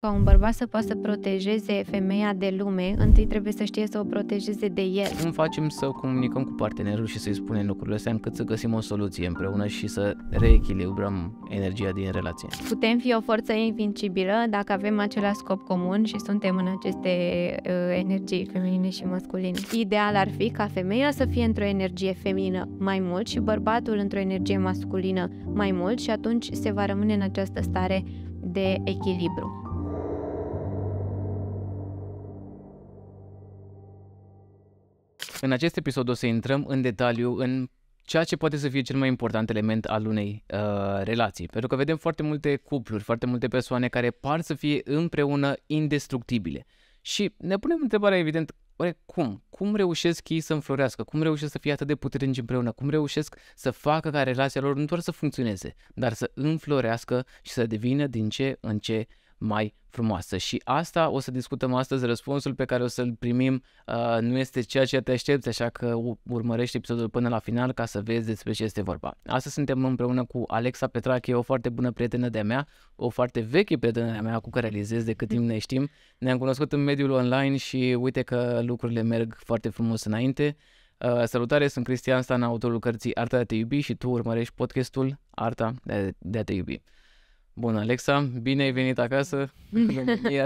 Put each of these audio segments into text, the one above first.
Ca un bărbat să poată să protejeze femeia de lume, întâi trebuie să știe să o protejeze de el. Cum facem să comunicăm cu partenerul și să-i spunem lucrurile astea încât să găsim o soluție împreună și să reechilibrăm energia din relație? Putem fi o forță invincibilă dacă avem același scop comun și suntem în aceste uh, energii feminine și masculine. Ideal ar fi ca femeia să fie într-o energie feminină mai mult și bărbatul într-o energie masculină mai mult și atunci se va rămâne în această stare de echilibru. În acest episod o să intrăm în detaliu în ceea ce poate să fie cel mai important element al unei uh, relații. Pentru că vedem foarte multe cupluri, foarte multe persoane care par să fie împreună indestructibile. Și ne punem întrebarea, evident, oare cum? Cum reușesc ei să înflorească? Cum reușesc să fie atât de puternici împreună? Cum reușesc să facă ca relația lor nu doar să funcționeze, dar să înflorească și să devină din ce în ce mai frumoasă. Și asta o să discutăm astăzi. Răspunsul pe care o să-l primim uh, nu este ceea ce te aștepți, așa că urmărești episodul până la final ca să vezi despre ce este vorba. Astăzi suntem împreună cu Alexa Petrache, o foarte bună prietenă de-a mea, o foarte veche prietenă de-a mea cu care realizez de cât timp ne știm. Ne-am cunoscut în mediul online și uite că lucrurile merg foarte frumos înainte. Uh, salutare, sunt Cristian Stan, autorul cărții Arta de a te iubi și tu urmărești podcastul Arta de a te iubi. Bună, Alexa, bine ai venit acasă în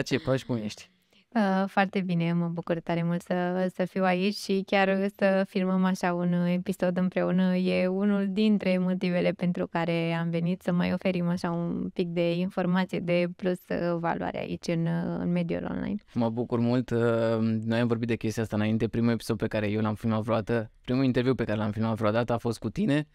ce faci, cum ești? Ă, foarte bine, mă bucur tare mult să, să fiu aici și chiar să filmăm așa un episod împreună. E unul dintre motivele pentru care am venit să mai oferim așa un pic de informație de plus ă, valoare aici în, în mediul online. Mă bucur mult. Ă, noi am vorbit de chestia asta înainte. Primul episod pe care eu l-am filmat vreodată, primul interviu pe care l-am filmat vreodată a fost cu tine.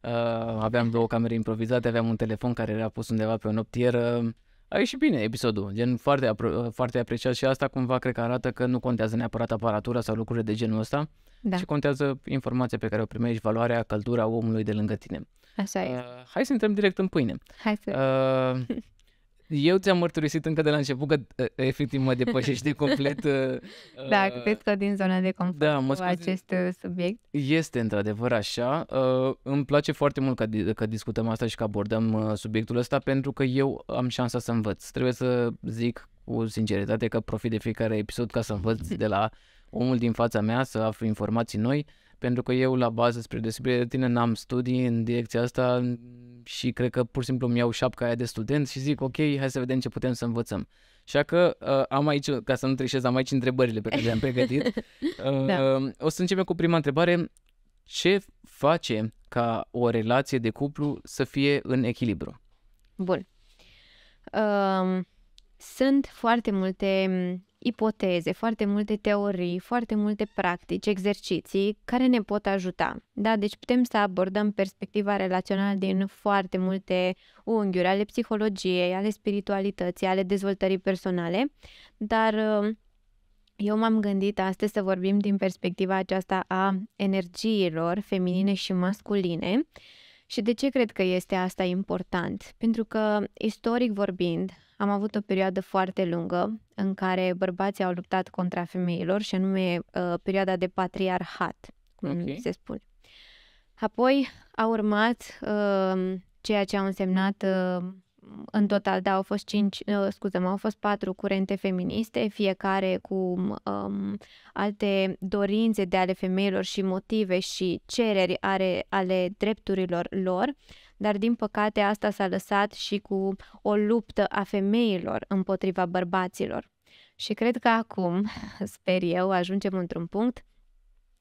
Da. aveam două camere improvizate, aveam un telefon care era pus undeva pe o noptieră a ieșit bine episodul, gen foarte, apro- foarte apreciat și asta cumva cred că arată că nu contează neapărat aparatura sau lucrurile de genul ăsta, da. ci contează informația pe care o primești, valoarea, căldura omului de lângă tine. Așa e. Uh, hai să intrăm direct în pâine. Hai să. Uh, Eu ți-am mărturisit încă de la început că uh, efectiv mă de complet. Uh, da, uh, cred că din zona de confort da, mă cu acest uh, subiect. Este într-adevăr așa. Uh, îmi place foarte mult că, că discutăm asta și că abordăm subiectul ăsta pentru că eu am șansa să învăț. Trebuie să zic cu sinceritate că profit de fiecare episod ca să învăț de la omul din fața mea, să aflu informații noi. Uh, pentru că eu la bază, spre deosebire de tine, n-am studii în direcția asta și cred că pur și simplu mi au șapca aia de student și zic, ok, hai să vedem ce putem să învățăm. Așa că uh, am aici, ca să nu trișez, am aici întrebările pe care le-am pregătit. Uh, da. uh, o să începem cu prima întrebare. Ce face ca o relație de cuplu să fie în echilibru? Bun. Uh, sunt foarte multe ipoteze, foarte multe teorii, foarte multe practici, exerciții care ne pot ajuta. Da, deci putem să abordăm perspectiva relațională din foarte multe unghiuri ale psihologiei, ale spiritualității, ale dezvoltării personale, dar uh, eu m-am gândit astăzi să vorbim din perspectiva aceasta a energiilor feminine și masculine. Și de ce cred că este asta important? Pentru că, istoric vorbind, am avut o perioadă foarte lungă în care bărbații au luptat contra femeilor și anume uh, perioada de patriarhat, cum okay. se spune. Apoi a urmat uh, ceea ce a însemnat uh, în total, da, au fost cinci, uh, scuze au fost patru curente feministe, fiecare cu um, alte dorințe de ale femeilor și motive și cereri ale, ale drepturilor lor. Uh, dar din păcate asta s-a lăsat și cu o luptă a femeilor împotriva bărbaților. Și cred că acum, sper eu, ajungem într-un punct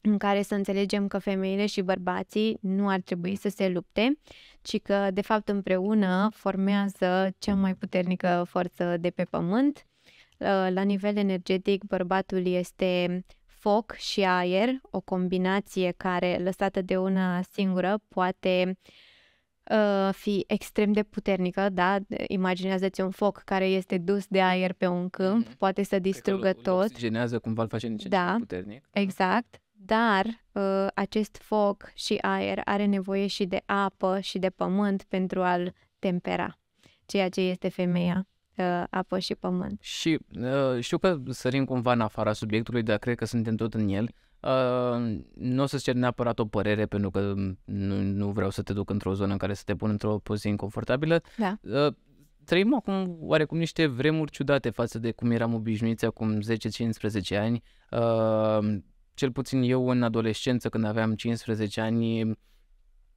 în care să înțelegem că femeile și bărbații nu ar trebui să se lupte, ci că, de fapt, împreună formează cea mai puternică forță de pe pământ. La nivel energetic, bărbatul este foc și aer, o combinație care, lăsată de una singură, poate uh, Uh, fi extrem de puternică, da? Imaginează-ți un foc care este dus de aer pe un câmp, mm-hmm. poate să distrugă că tot. Oxigenează cumva, îl face nici da, puternic. Mhm. Exact, dar uh, acest foc și aer are nevoie și de apă și de pământ pentru a-l tempera, ceea ce este femeia uh, apă și pământ. Și uh, știu că sărim cumva în afara subiectului, dar cred că suntem tot în el nu o să-ți cer neapărat o părere pentru că nu, nu vreau să te duc într-o zonă în care să te pun într-o poziție inconfortabilă. Da. Uh, trăim acum oarecum niște vremuri ciudate față de cum eram obișnuiți acum 10-15 ani. Uh, cel puțin eu în adolescență, când aveam 15 ani,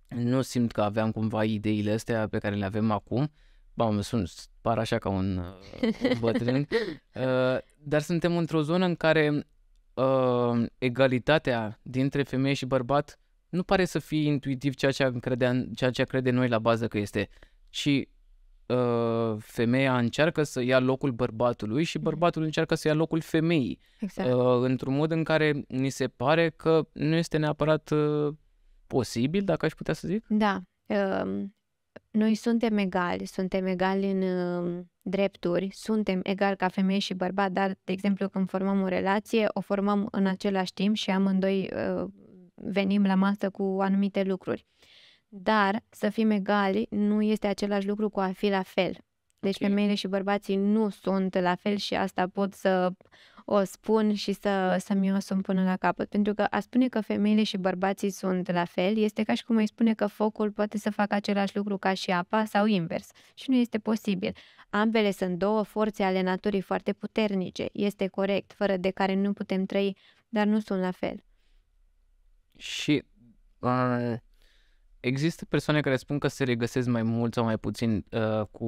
nu simt că aveam cumva ideile astea pe care le avem acum. mă sunt, par așa ca un, un ă, bătrân. Uh, dar suntem într-o zonă în care uh, egalitatea dintre femeie și bărbat nu pare să fie intuitiv ceea ce, credea, ceea ce crede noi la bază că este. Și uh, femeia încearcă să ia locul bărbatului și bărbatul încearcă să ia locul femeii. Exact. Uh, într-un mod în care ni se pare că nu este neapărat uh, posibil, dacă aș putea să zic. Da. Um, noi suntem egali, suntem egali în uh, drepturi, suntem egali ca femei și bărbați, dar, de exemplu, când formăm o relație, o formăm în același timp și amândoi uh, venim la masă cu anumite lucruri. Dar să fim egali nu este același lucru cu a fi la fel. Deci okay. femeile și bărbații nu sunt la fel și asta pot să o spun și să, să mi-o asum până la capăt. Pentru că a spune că femeile și bărbații sunt la fel este ca și cum îi spune că focul poate să facă același lucru ca și apa sau invers. Și nu este posibil. Ambele sunt două forțe ale naturii foarte puternice. Este corect, fără de care nu putem trăi, dar nu sunt la fel. Și uh, există persoane care spun că se regăsesc mai mult sau mai puțin uh, cu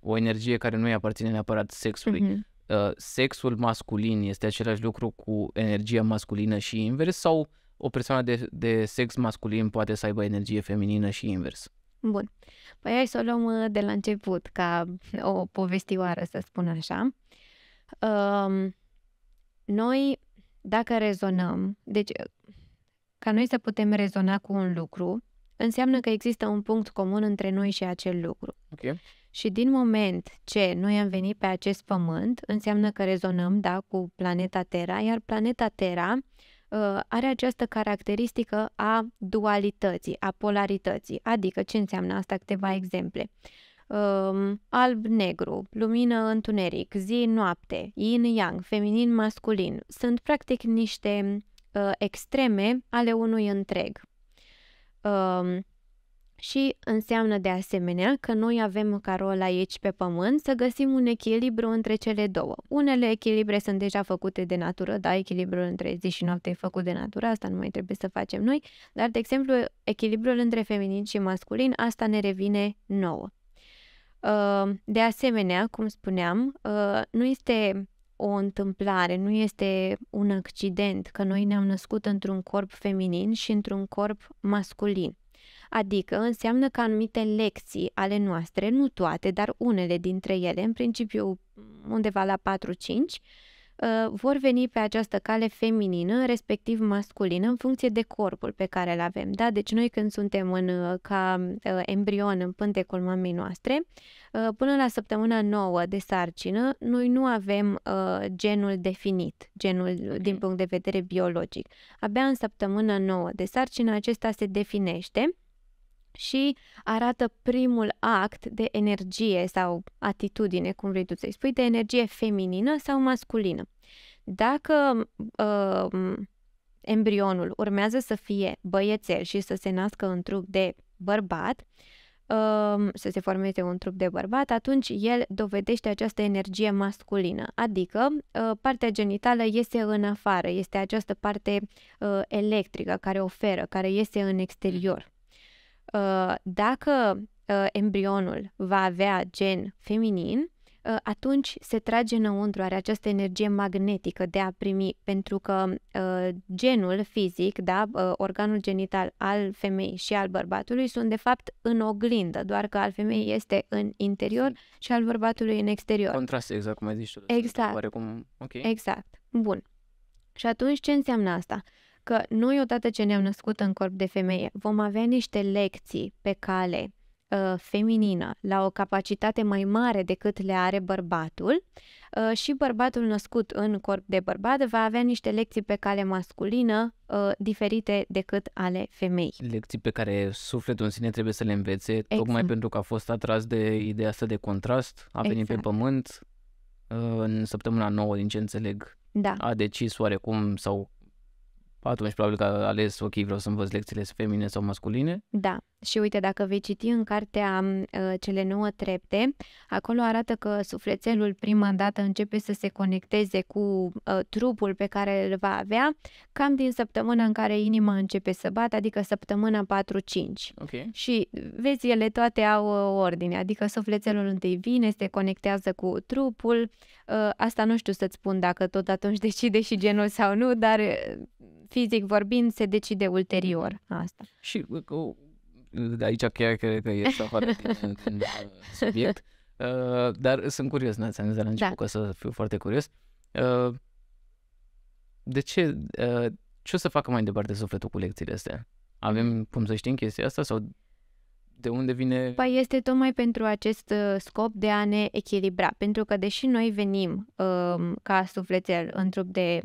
o energie care nu îi aparține neapărat sexului. Mm-hmm. Uh, sexul masculin este același lucru cu energia masculină și invers sau o persoană de, de sex masculin poate să aibă energie feminină și invers? Bun. Păi hai să o luăm uh, de la început, ca o povestioară, să spun așa. Um, noi, dacă rezonăm, deci ca noi să putem rezona cu un lucru, înseamnă că există un punct comun între noi și acel lucru. Okay. Și din moment ce noi am venit pe acest pământ, înseamnă că rezonăm, da, cu planeta Terra, iar planeta Terra uh, are această caracteristică a dualității, a polarității. Adică, ce înseamnă asta? Câteva exemple. Um, alb-negru, lumină-întuneric, zi-noapte, yin-yang, feminin-masculin. Sunt practic niște uh, extreme ale unui întreg. Um, și înseamnă de asemenea că noi avem ca rol aici pe pământ să găsim un echilibru între cele două. Unele echilibre sunt deja făcute de natură, da, echilibrul între zi și noapte e făcut de natură, asta nu mai trebuie să facem noi, dar, de exemplu, echilibrul între feminin și masculin, asta ne revine nouă. De asemenea, cum spuneam, nu este o întâmplare, nu este un accident că noi ne-am născut într-un corp feminin și într-un corp masculin. Adică înseamnă că anumite lecții ale noastre, nu toate, dar unele dintre ele, în principiu undeva la 4-5, Uh, vor veni pe această cale feminină, respectiv masculină, în funcție de corpul pe care îl avem. Da? Deci noi când suntem în, uh, ca uh, embrion în pântecul mamei noastre, până la săptămâna nouă de sarcină, noi nu avem genul definit, genul okay. din punct de vedere biologic. Abia în săptămâna nouă de sarcină acesta se definește și arată primul act de energie sau atitudine, cum vrei tu să-i spui, de energie feminină sau masculină. Dacă uh, embrionul urmează să fie băiețel și să se nască în trup de bărbat, um, să se formeze un trup de bărbat, atunci el dovedește această energie masculină, adică uh, partea genitală iese în afară, este această parte uh, electrică care oferă, care iese în exterior. Uh, dacă uh, embrionul va avea gen feminin, uh, atunci se trage înăuntru, are această energie magnetică de a primi, pentru că uh, genul fizic, da, uh, organul genital al femeii și al bărbatului sunt de fapt în oglindă, doar că al femeii este în interior și al bărbatului în exterior. Contrast, exact cum ai zis tu. Exact. Oarecum... Okay. Exact. Bun. Și atunci ce înseamnă asta? Uh, că noi, odată ce ne-am născut în corp de femeie, vom avea niște lecții pe cale uh, feminină, la o capacitate mai mare decât le are bărbatul uh, și bărbatul născut în corp de bărbat va avea niște lecții pe cale masculină uh, diferite decât ale femei. Lecții pe care sufletul în sine trebuie să le învețe, exact. tocmai pentru că a fost atras de ideea asta de contrast, a venit exact. pe pământ în săptămâna nouă, din ce înțeleg, da. a decis oarecum sau atunci probabil că a ales, ok, vreau să învăț lecțiile feminine sau masculine. Da. Și uite, dacă vei citi în cartea uh, Cele nouă trepte, acolo arată că sufletelul prima dată începe să se conecteze cu uh, trupul pe care îl va avea cam din săptămâna în care inima începe să bată, adică săptămâna 4-5. Okay. Și vezi, ele toate au uh, ordine, adică sufletelul întâi vine, se conectează cu trupul. Uh, asta nu știu să-ți spun dacă tot atunci decide și genul sau nu, dar fizic vorbind, se decide ulterior asta. Și uh, de aici chiar cred că ești afară din, subiect. Uh, dar sunt curios, n-ați zis de la început da. ca să fiu foarte curios. Uh, de ce, uh, ce o să facă mai departe sufletul cu lecțiile astea? Avem cum să știm chestia asta sau de unde vine? Păi este tocmai pentru acest uh, scop de a ne echilibra, pentru că deși noi venim uh, ca sufletel în trup de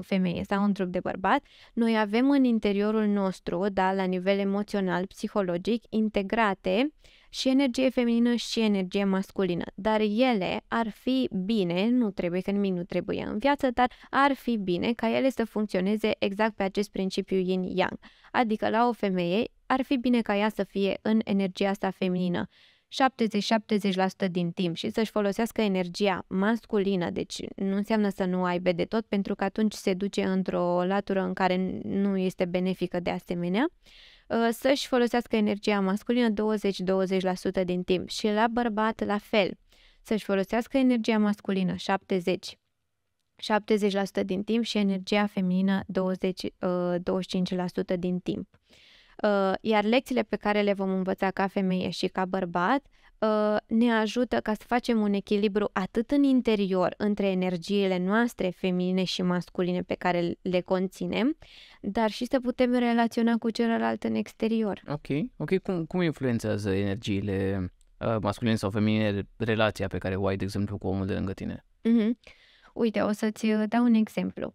femeie sau un trup de bărbat, noi avem în interiorul nostru, da, la nivel emoțional, psihologic, integrate și energie feminină și energie masculină. Dar ele ar fi bine, nu trebuie că nimic nu trebuie în viață, dar ar fi bine ca ele să funcționeze exact pe acest principiu yin-yang. Adică la o femeie ar fi bine ca ea să fie în energia asta feminină 70-70% din timp și să-și folosească energia masculină, deci nu înseamnă să nu ai de tot, pentru că atunci se duce într-o latură în care nu este benefică de asemenea, uh, să-și folosească energia masculină 20-20% din timp și la bărbat la fel, să-și folosească energia masculină 70 70% din timp și energia feminină 20-25% uh, din timp. Uh, iar lecțiile pe care le vom învăța ca femeie și ca bărbat uh, ne ajută ca să facem un echilibru atât în interior între energiile noastre feminine și masculine pe care le conținem, dar și să putem relaționa cu celălalt în exterior. Ok, ok. Cum, cum influențează energiile uh, masculine sau feminine relația pe care o ai, de exemplu, cu omul de lângă tine? Uh-huh. Uite, o să-ți uh, dau un exemplu.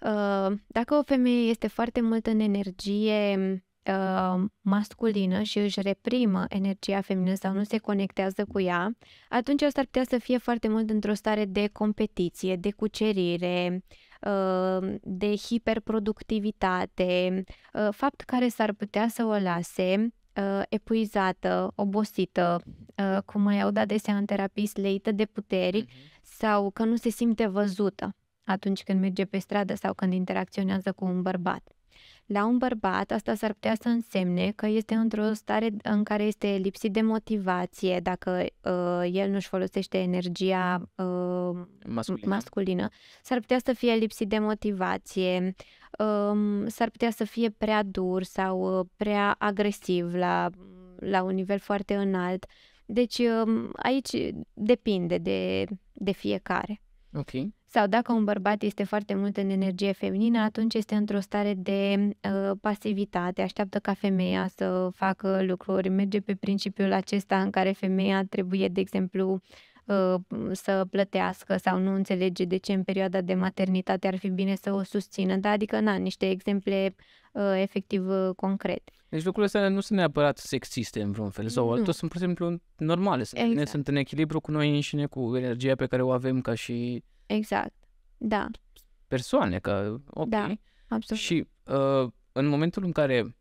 Uh, dacă o femeie este foarte mult în energie Uh, masculină și își reprimă energia feminină sau nu se conectează cu ea, atunci asta ar putea să fie foarte mult într-o stare de competiție, de cucerire, uh, de hiperproductivitate, uh, fapt care s-ar putea să o lase epuizată, obosită, cum mai aud adesea în terapii, sleită de puteri uh-huh. sau că nu se simte văzută atunci când merge pe stradă sau când interacționează cu un bărbat la un bărbat, asta s-ar putea să însemne că este într-o stare în care este lipsit de motivație dacă uh, el nu-și folosește energia uh, masculină. masculină. S-ar putea să fie lipsit de motivație, um, s-ar putea să fie prea dur sau uh, prea agresiv la, la un nivel foarte înalt. Deci um, aici depinde de, de fiecare. Ok. Sau dacă un bărbat este foarte mult în energie feminină, atunci este într-o stare de uh, pasivitate, așteaptă ca femeia să facă lucruri, merge pe principiul acesta în care femeia trebuie, de exemplu, uh, să plătească sau nu înțelege de ce în perioada de maternitate ar fi bine să o susțină, dar adică na, niște exemple uh, efectiv uh, concrete. Deci lucrurile astea nu sunt neapărat sexiste în vreun fel sau nu. altul, sunt pur și simplu normale, exact. ne, sunt în echilibru cu noi înșine, cu energia pe care o avem ca și Exact, da. Persoane, că ok. Da, absolut. Și uh, în momentul în care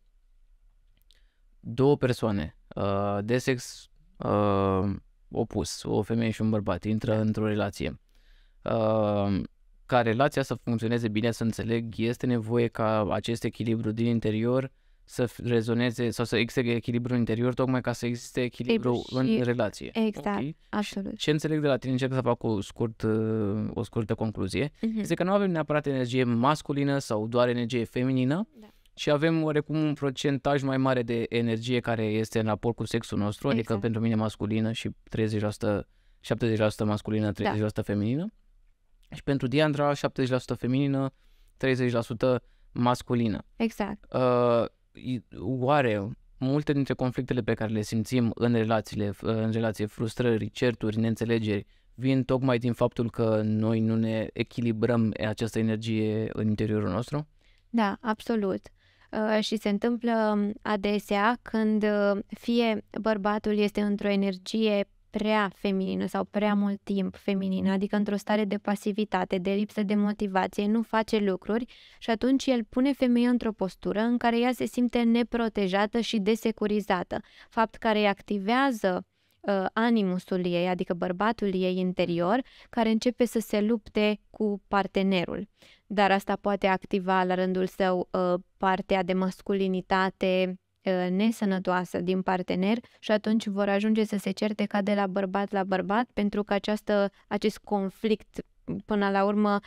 două persoane uh, de sex uh, opus, o femeie și un bărbat, intră da. într-o relație, uh, ca relația să funcționeze bine, să înțeleg, este nevoie ca acest echilibru din interior uh, să rezoneze sau să existe echilibru interior, tocmai ca să existe echilibru și, în relație. Exact, okay? absolut. ce înțeleg de la tine, încerc să fac o, scurt, uh, o scurtă concluzie, uh-huh. este că nu avem neapărat energie masculină sau doar energie feminină, da. și avem oarecum un procentaj mai mare de energie care este în raport cu sexul nostru, adică exact. adică pentru mine masculină și 30%, 70% masculină, 30% da. feminină, și pentru Diandra 70% feminină, 30% masculină. Exact. Uh, oare multe dintre conflictele pe care le simțim în relațiile, în relație, frustrări, certuri, neînțelegeri, vin tocmai din faptul că noi nu ne echilibrăm această energie în interiorul nostru? Da, absolut. Uh, și se întâmplă um, adesea când uh, fie bărbatul este într-o energie prea feminină sau prea mult timp feminină, adică într-o stare de pasivitate, de lipsă de motivație, nu face lucruri și atunci el pune femeia într-o postură în care ea se simte neprotejată și desecurizată, fapt care îi activează uh, animusul ei, adică bărbatul ei interior, care începe să se lupte cu partenerul. Dar asta poate activa la rândul său uh, partea de masculinitate nesănătoasă din partener și atunci vor ajunge să se certe ca de la bărbat la bărbat pentru că această, acest conflict până la urmă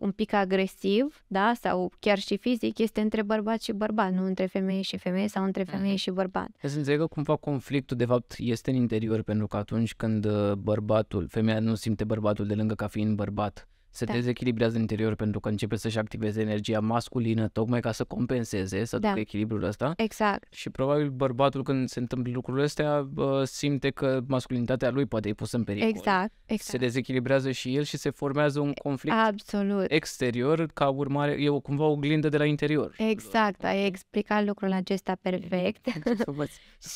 un pic agresiv, da, sau chiar și fizic, este între bărbat și bărbat, nu între femeie și femeie sau între mhm. femeie și bărbat. Să înțeleg că cumva conflictul de fapt este în interior, pentru că atunci când bărbatul, femeia nu simte bărbatul de lângă ca fiind bărbat, se da. dezechilibrează în interior pentru că începe să-și activeze energia masculină tocmai ca să compenseze, să da. ducă echilibrul ăsta. Exact. Și probabil bărbatul când se întâmplă lucrurile astea simte că masculinitatea lui poate e pusă în pericol. Exact, exact. Se dezechilibrează și el și se formează un conflict Absolut. exterior ca urmare, e cumva o glindă de la interior. Exact, ai explicat lucrul acesta perfect.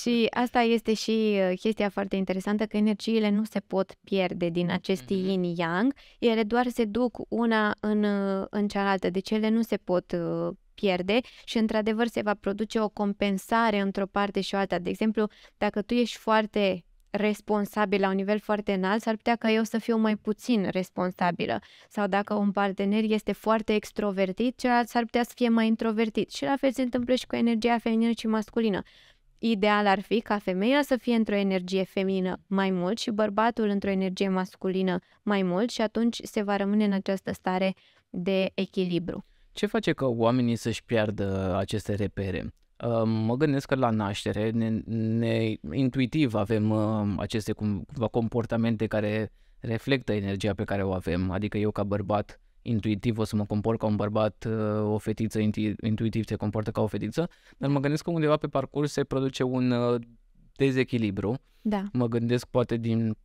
și asta este și uh, chestia foarte interesantă că energiile nu se pot pierde din acest mm-hmm. yin-yang, ele doar se duc una în, în cealaltă, deci ele nu se pot uh, pierde și într-adevăr se va produce o compensare într-o parte și alta. De exemplu, dacă tu ești foarte responsabil la un nivel foarte înalt, s-ar putea ca eu să fiu mai puțin responsabilă. Sau dacă un partener este foarte extrovertit, celălalt s-ar putea să fie mai introvertit. Și la fel se întâmplă și cu energia feminină și masculină. Ideal ar fi ca femeia să fie într-o energie feminină mai mult și bărbatul într-o energie masculină mai mult și atunci se va rămâne în această stare de echilibru. Ce face ca oamenii să-și piardă aceste repere? Mă gândesc că la naștere ne, ne intuitiv avem uh, aceste cumva comportamente care reflectă energia pe care o avem. Adică eu ca bărbat intuitiv o să mă comport ca un bărbat, uh, o fetiță intuitiv se comportă ca o fetiță, dar mă gândesc că undeva pe parcurs se produce un uh, dezechilibru. Da. Mă gândesc poate din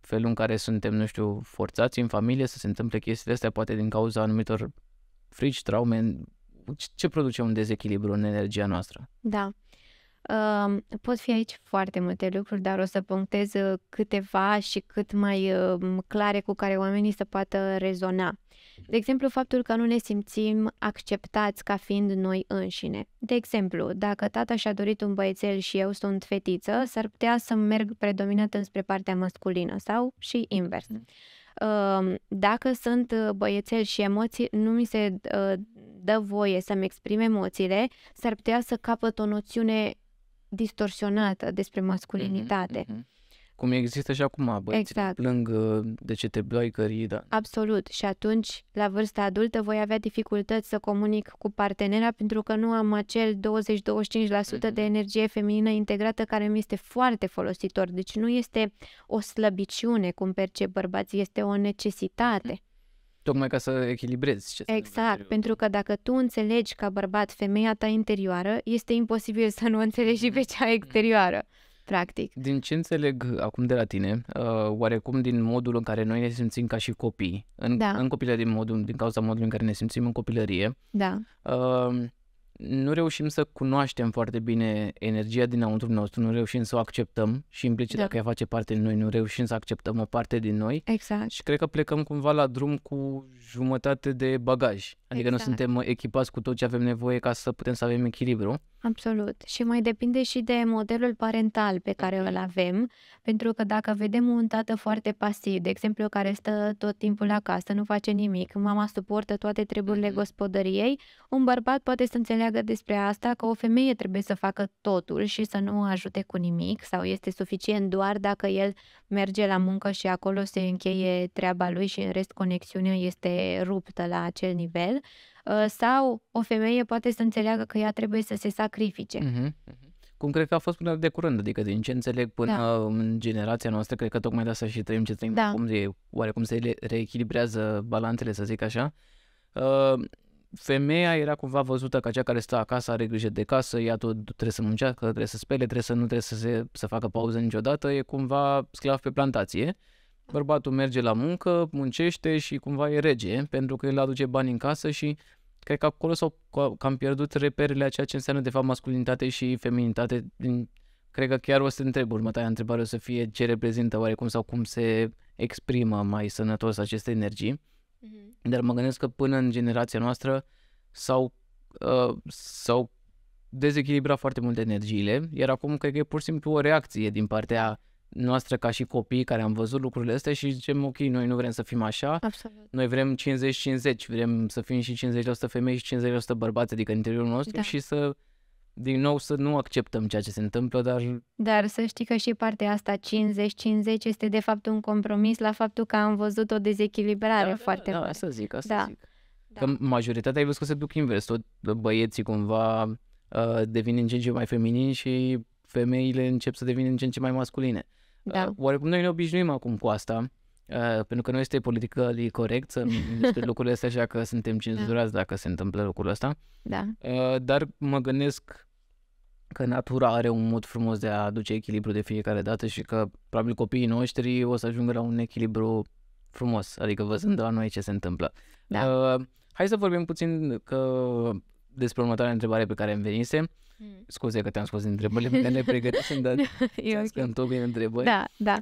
felul în care suntem, nu știu, forțați în familie să se întâmple chestiile astea, poate din cauza anumitor frici, traume, ce produce un dezechilibru în energia noastră? Da. Uh, pot fi aici foarte multe lucruri, dar o să punctez uh, câteva și cât mai uh, clare cu care oamenii să poată rezona. De exemplu, faptul că nu ne simțim acceptați ca fiind noi înșine. De exemplu, dacă tata și-a dorit un băiețel și eu sunt fetiță, s-ar putea să merg predominant înspre partea masculină sau și invers. Mm. Ehm, dacă sunt uh, băiețel și emoții, nu mi se uh, dă voie să-mi exprim emoțiile, s-ar putea să capăt o noțiune distorsionată despre mhm, masculinitate. Mm-hmm, cum există și acum băieți exact. lângă de ce te blai cării, da. Absolut. Și atunci, la vârsta adultă, voi avea dificultăți să comunic cu partenera pentru că nu am acel 20-25% mm-hmm. de mhm. energie feminină integrată care mi este foarte folositor. Deci nu este o slăbiciune cum percep bărbații, este o necesitate. Mm-hmm. Tocmai ca să echilibrezi ce Exact, pentru că dacă tu înțelegi ca bărbat femeia ta interioară, este imposibil să nu înțelegi și pe mhm. cea exterioară. Mm-hmm practic. Din ce înțeleg acum de la tine, uh, oarecum din modul în care noi ne simțim ca și copii, în, da. în copilărie, din, modul, din cauza modului în care ne simțim în copilărie, da. uh, nu reușim să cunoaștem foarte bine energia dinăuntru nostru, nu reușim să o acceptăm și implicit da. dacă ea face parte din noi, nu reușim să acceptăm o parte din noi. Exact. Și cred că plecăm cumva la drum cu jumătate de bagaj. Adică exact. nu suntem echipați cu tot ce avem nevoie ca să putem să avem echilibru. Absolut. Și mai depinde și de modelul parental pe care îl avem, pentru că dacă vedem un tată foarte pasiv, de exemplu, care stă tot timpul acasă, nu face nimic, mama suportă toate treburile mhm. gospodăriei, un bărbat poate să înțeleagă creadă despre asta că o femeie trebuie să facă totul și să nu o ajute cu nimic sau este suficient doar dacă el merge la muncă și acolo se încheie treaba lui și în rest conexiunea este ruptă la acel nivel ă, sau o femeie poate să înțeleagă că ea trebuie să se sacrifice. Uh-huh. Cum cred că a fost până de curând, adică din ce înțeleg până da. în generația noastră, cred că tocmai de asta și trăim ce trăim da. acum, oarecum se reechilibrează balanțele, să zic așa. Ă, femeia era cumva văzută ca cea care stă acasă, are grijă de casă, ea tot trebuie să muncească, trebuie să spele, trebuie să nu trebuie să, se, să facă pauză niciodată, e cumva sclav pe plantație. Bărbatul merge la muncă, muncește și cumva e rege, pentru că el aduce bani în casă și cred că acolo s-au cam pierdut reperele a ceea ce înseamnă de fapt masculinitate și feminitate. Cred că chiar o să întreb, următoarea întrebare o să fie ce reprezintă oarecum sau cum se exprimă mai sănătos aceste energii. Mm-hmm. Dar mă gândesc că până în generația noastră s-au, uh, s-au dezechilibrat foarte multe energiile, iar acum cred că e pur și simplu o reacție din partea noastră ca și copii care am văzut lucrurile astea și zicem ok, noi nu vrem să fim așa, Absolut. noi vrem 50-50, vrem să fim și 50% femei și 50% bărbați, adică în interiorul nostru da. și să din nou să nu acceptăm ceea ce se întâmplă, dar... Dar să știi că și partea asta 50-50 este de fapt un compromis la faptul că am văzut o dezechilibrare da, foarte da, mare. Da, să zic, asta da. zic. Da. Că majoritatea ai văzut că se duc invers, tot băieții cumva uh, devin în ce în ce mai feminini și femeile încep să devină în ce în ce mai masculine. Da. Uh, oarecum noi ne obișnuim acum cu asta Uh, pentru că nu este politică corect să despre lucrurile astea, așa că suntem cenzurați da. dacă se întâmplă lucrul ăsta. Da. Uh, dar mă gândesc că natura are un mod frumos de a aduce echilibru de fiecare dată și că probabil copiii noștri o să ajungă la un echilibru frumos, adică văzând la noi ce se întâmplă. Da. Uh, hai să vorbim puțin că despre următoarea întrebare pe care îmi venise. Mm. Scuze că te-am scos întrebările pe care le pregătisem, dar okay. că întotdeauna întrebări. Da, da.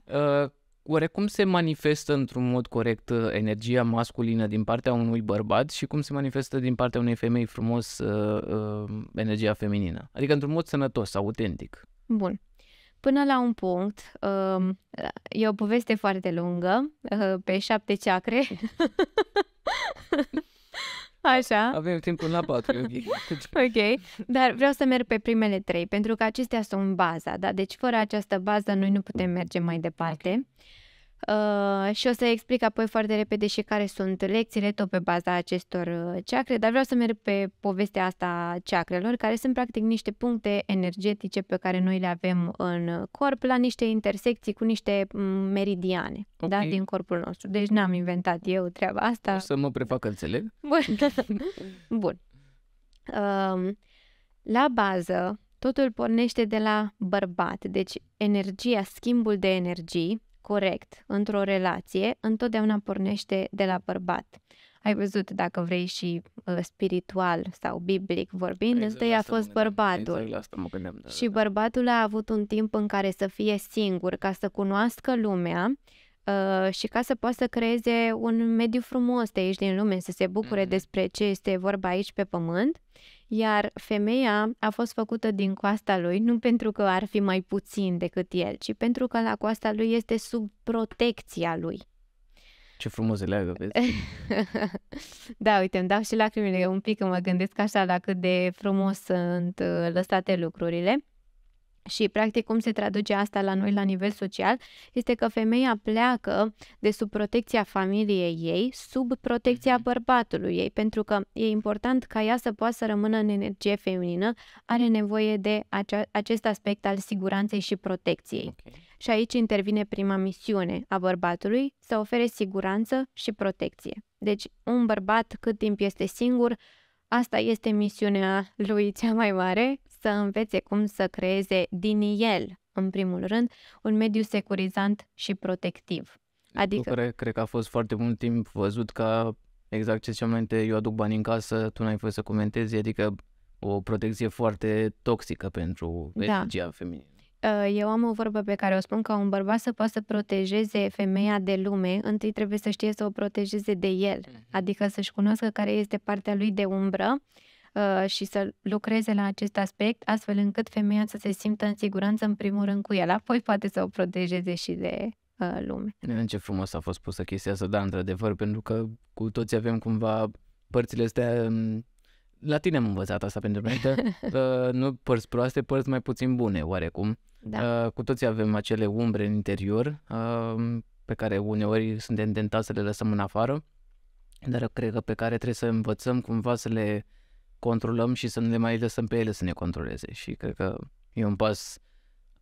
Uh, Oarecum cum se manifestă într-un mod corect uh, energia masculină din partea unui bărbat și cum se manifestă din partea unei femei frumos uh, uh, energia feminină? Adică într-un mod sănătos, autentic. Bun. Până la un punct, uh, e o poveste foarte lungă, uh, pe șapte ceacre. Așa. Avem timp până la patru, ok. Deci- ok, dar vreau să merg pe primele trei, pentru că acestea sunt baza, da? Deci fără această bază noi nu putem merge mai departe. Okay. Uh, și o să explic apoi foarte repede și care sunt lecțiile tot pe baza acestor uh, ceacre, dar vreau să merg pe povestea asta ceacrelor, care sunt practic niște puncte energetice pe care noi le avem în corp la niște intersecții cu niște mm, meridiane da, okay. da, din corpul nostru. Deci n-am inventat eu treaba asta. O să mă prefac înțeleg. Bun. Bun. Um, la bază, totul pornește de la bărbat, deci energia, schimbul de energii corect într-o relație întotdeauna pornește de la bărbat. Ai văzut, dacă vrei, și uh, spiritual sau biblic vorbind, exact întâi a fost bărbatul. Exact la asta mă gândeam, da, și da, da. bărbatul a avut un timp în care să fie singur, ca să cunoască lumea, uh, și ca să poată să creeze un mediu frumos de aici din lume, să se bucure mm-hmm. despre ce este vorba aici pe pământ iar femeia a fost făcută din coasta lui nu pentru că ar fi mai puțin decât el, ci pentru că la coasta lui este sub protecția lui. Ce frumos leagă, vezi? da, uite, îmi dau și lacrimile un pic când mă gândesc așa la cât de frumos sunt uh, lăsate lucrurile. Și, practic, cum se traduce asta la noi la nivel social este că femeia pleacă de sub protecția familiei ei, sub protecția mhm. bărbatului ei, pentru că e important ca ea să poată să rămână în energie feminină, are nevoie de acea, acest aspect al siguranței și protecției. Okay. Și aici intervine prima misiune a bărbatului, să ofere siguranță și protecție. Deci, un bărbat, cât timp este singur, asta este misiunea lui cea mai mare, să învețe cum să creeze din el, în primul rând, un mediu securizant și protectiv. Adică... Care, cred că a fost foarte mult timp văzut ca exact ce ziceam înainte, eu aduc bani în casă, tu n-ai fost să comentezi, adică o protecție foarte toxică pentru da. energia feminină. Uh, eu am o vorbă pe care o spun că un bărbat să poată să protejeze femeia de lume, întâi trebuie să știe să o protejeze de el, mhm. adică să-și cunoască care este partea lui de umbră Uh, și să lucreze la acest aspect, astfel încât femeia să se simtă în siguranță, în primul rând, cu el. Apoi poate să o protejeze și de uh, lume. Ce frumos a fost pusă chestia asta, da, într-adevăr, pentru că cu toți avem cumva părțile astea mm, la tine am învățat asta pentru mine, că uh, nu părți proaste, părți mai puțin bune, oarecum. Da. Uh, cu toții avem acele umbre în interior, uh, pe care uneori suntem tentați să le lăsăm în afară, dar cred că pe care trebuie să învățăm cumva să le uh, controlăm și să nu le mai lăsăm pe ele să ne controleze. Și cred că e un pas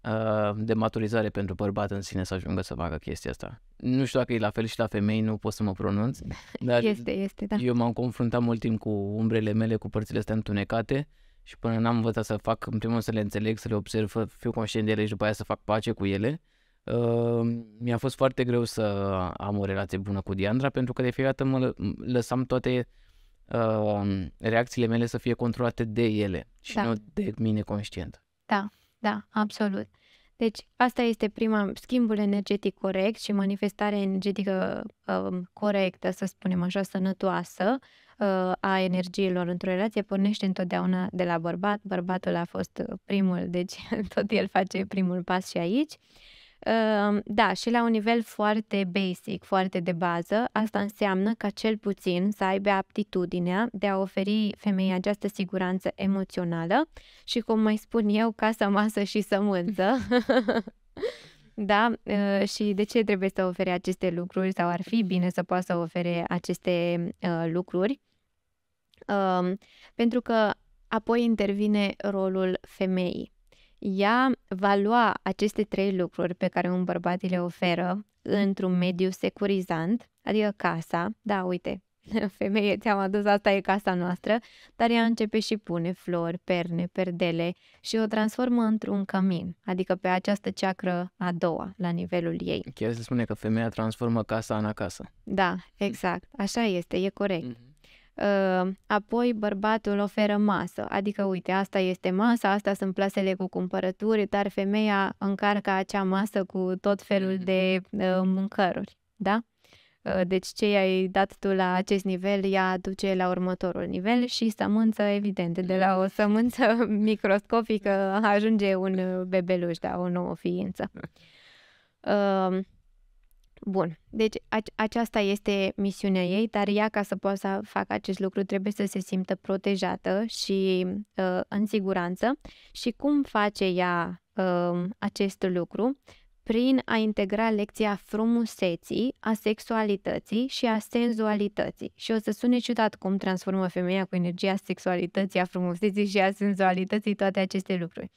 uh, de maturizare pentru bărbat în sine să ajungă să facă chestia asta. Nu știu dacă e la fel și la femei, nu pot să mă pronunț. Dar este, este, da. Eu m-am confruntat mult timp cu umbrele mele, cu părțile astea întunecate și până n-am învățat să fac, în primul rând să le înțeleg, să le observ, să fiu conștient de ele și după aia să fac pace cu ele, uh, mi-a fost foarte greu să am o relație bună cu Diandra pentru că de fiecare dată mă lăsam toate uh, reacțiile mele să fie controlate de ele și da. nu de mine conștient. Da, da, absolut. Deci asta este prima, schimbul energetic corect și manifestarea energetică uh, corectă, să spunem așa, sănătoasă uh, a energiilor într-o relație pornește întotdeauna de la bărbat. Bărbatul a fost primul, deci tot el face primul pas și aici. Uh, Ehm, da, și la un nivel foarte basic, foarte de bază, asta înseamnă ca cel puțin să aibă aptitudinea de a oferi femeii această siguranță emoțională și, cum mai spun eu, casa, masă și sămânță. Da, eh, și de ce trebuie să ofere aceste lucruri sau ar fi bine să poată să ofere aceste eh, lucruri? Ehm, pentru că apoi intervine rolul femeii ea va lua aceste trei lucruri pe care un bărbat le oferă într-un mediu securizant, adică casa, da, uite, femeie, ți-am adus, asta e casa noastră, dar ea începe și pune flori, perne, perdele și o transformă într-un cămin, adică pe această ceacră a doua, la nivelul ei. Chiar se spune că femeia transformă casa în acasă. Da, exact, așa este, e corect. Mm-hmm. Ă, apoi bărbatul oferă masă, adică uite, asta este masa, asta sunt plasele cu cumpărături, dar femeia încarcă acea masă cu tot felul mm-hmm. de ă, mâncăruri, da? Ă, deci ce i-ai dat tu la acest nivel, ea duce la următorul nivel și sămânță, evident, de la o mm-hmm. sămânță microscopică ajunge un bebeluș, da, o nouă ființă. Bun, deci aceasta este misiunea ei, dar ea ca să poată să facă acest lucru trebuie să se simtă protejată și uh, în siguranță. Și cum face ea uh, acest lucru? Prin a integra lecția frumuseții, a sexualității și a senzualității. Și o să sune ciudat cum transformă femeia cu energia sexualității, a frumuseții și a senzualității toate aceste lucruri.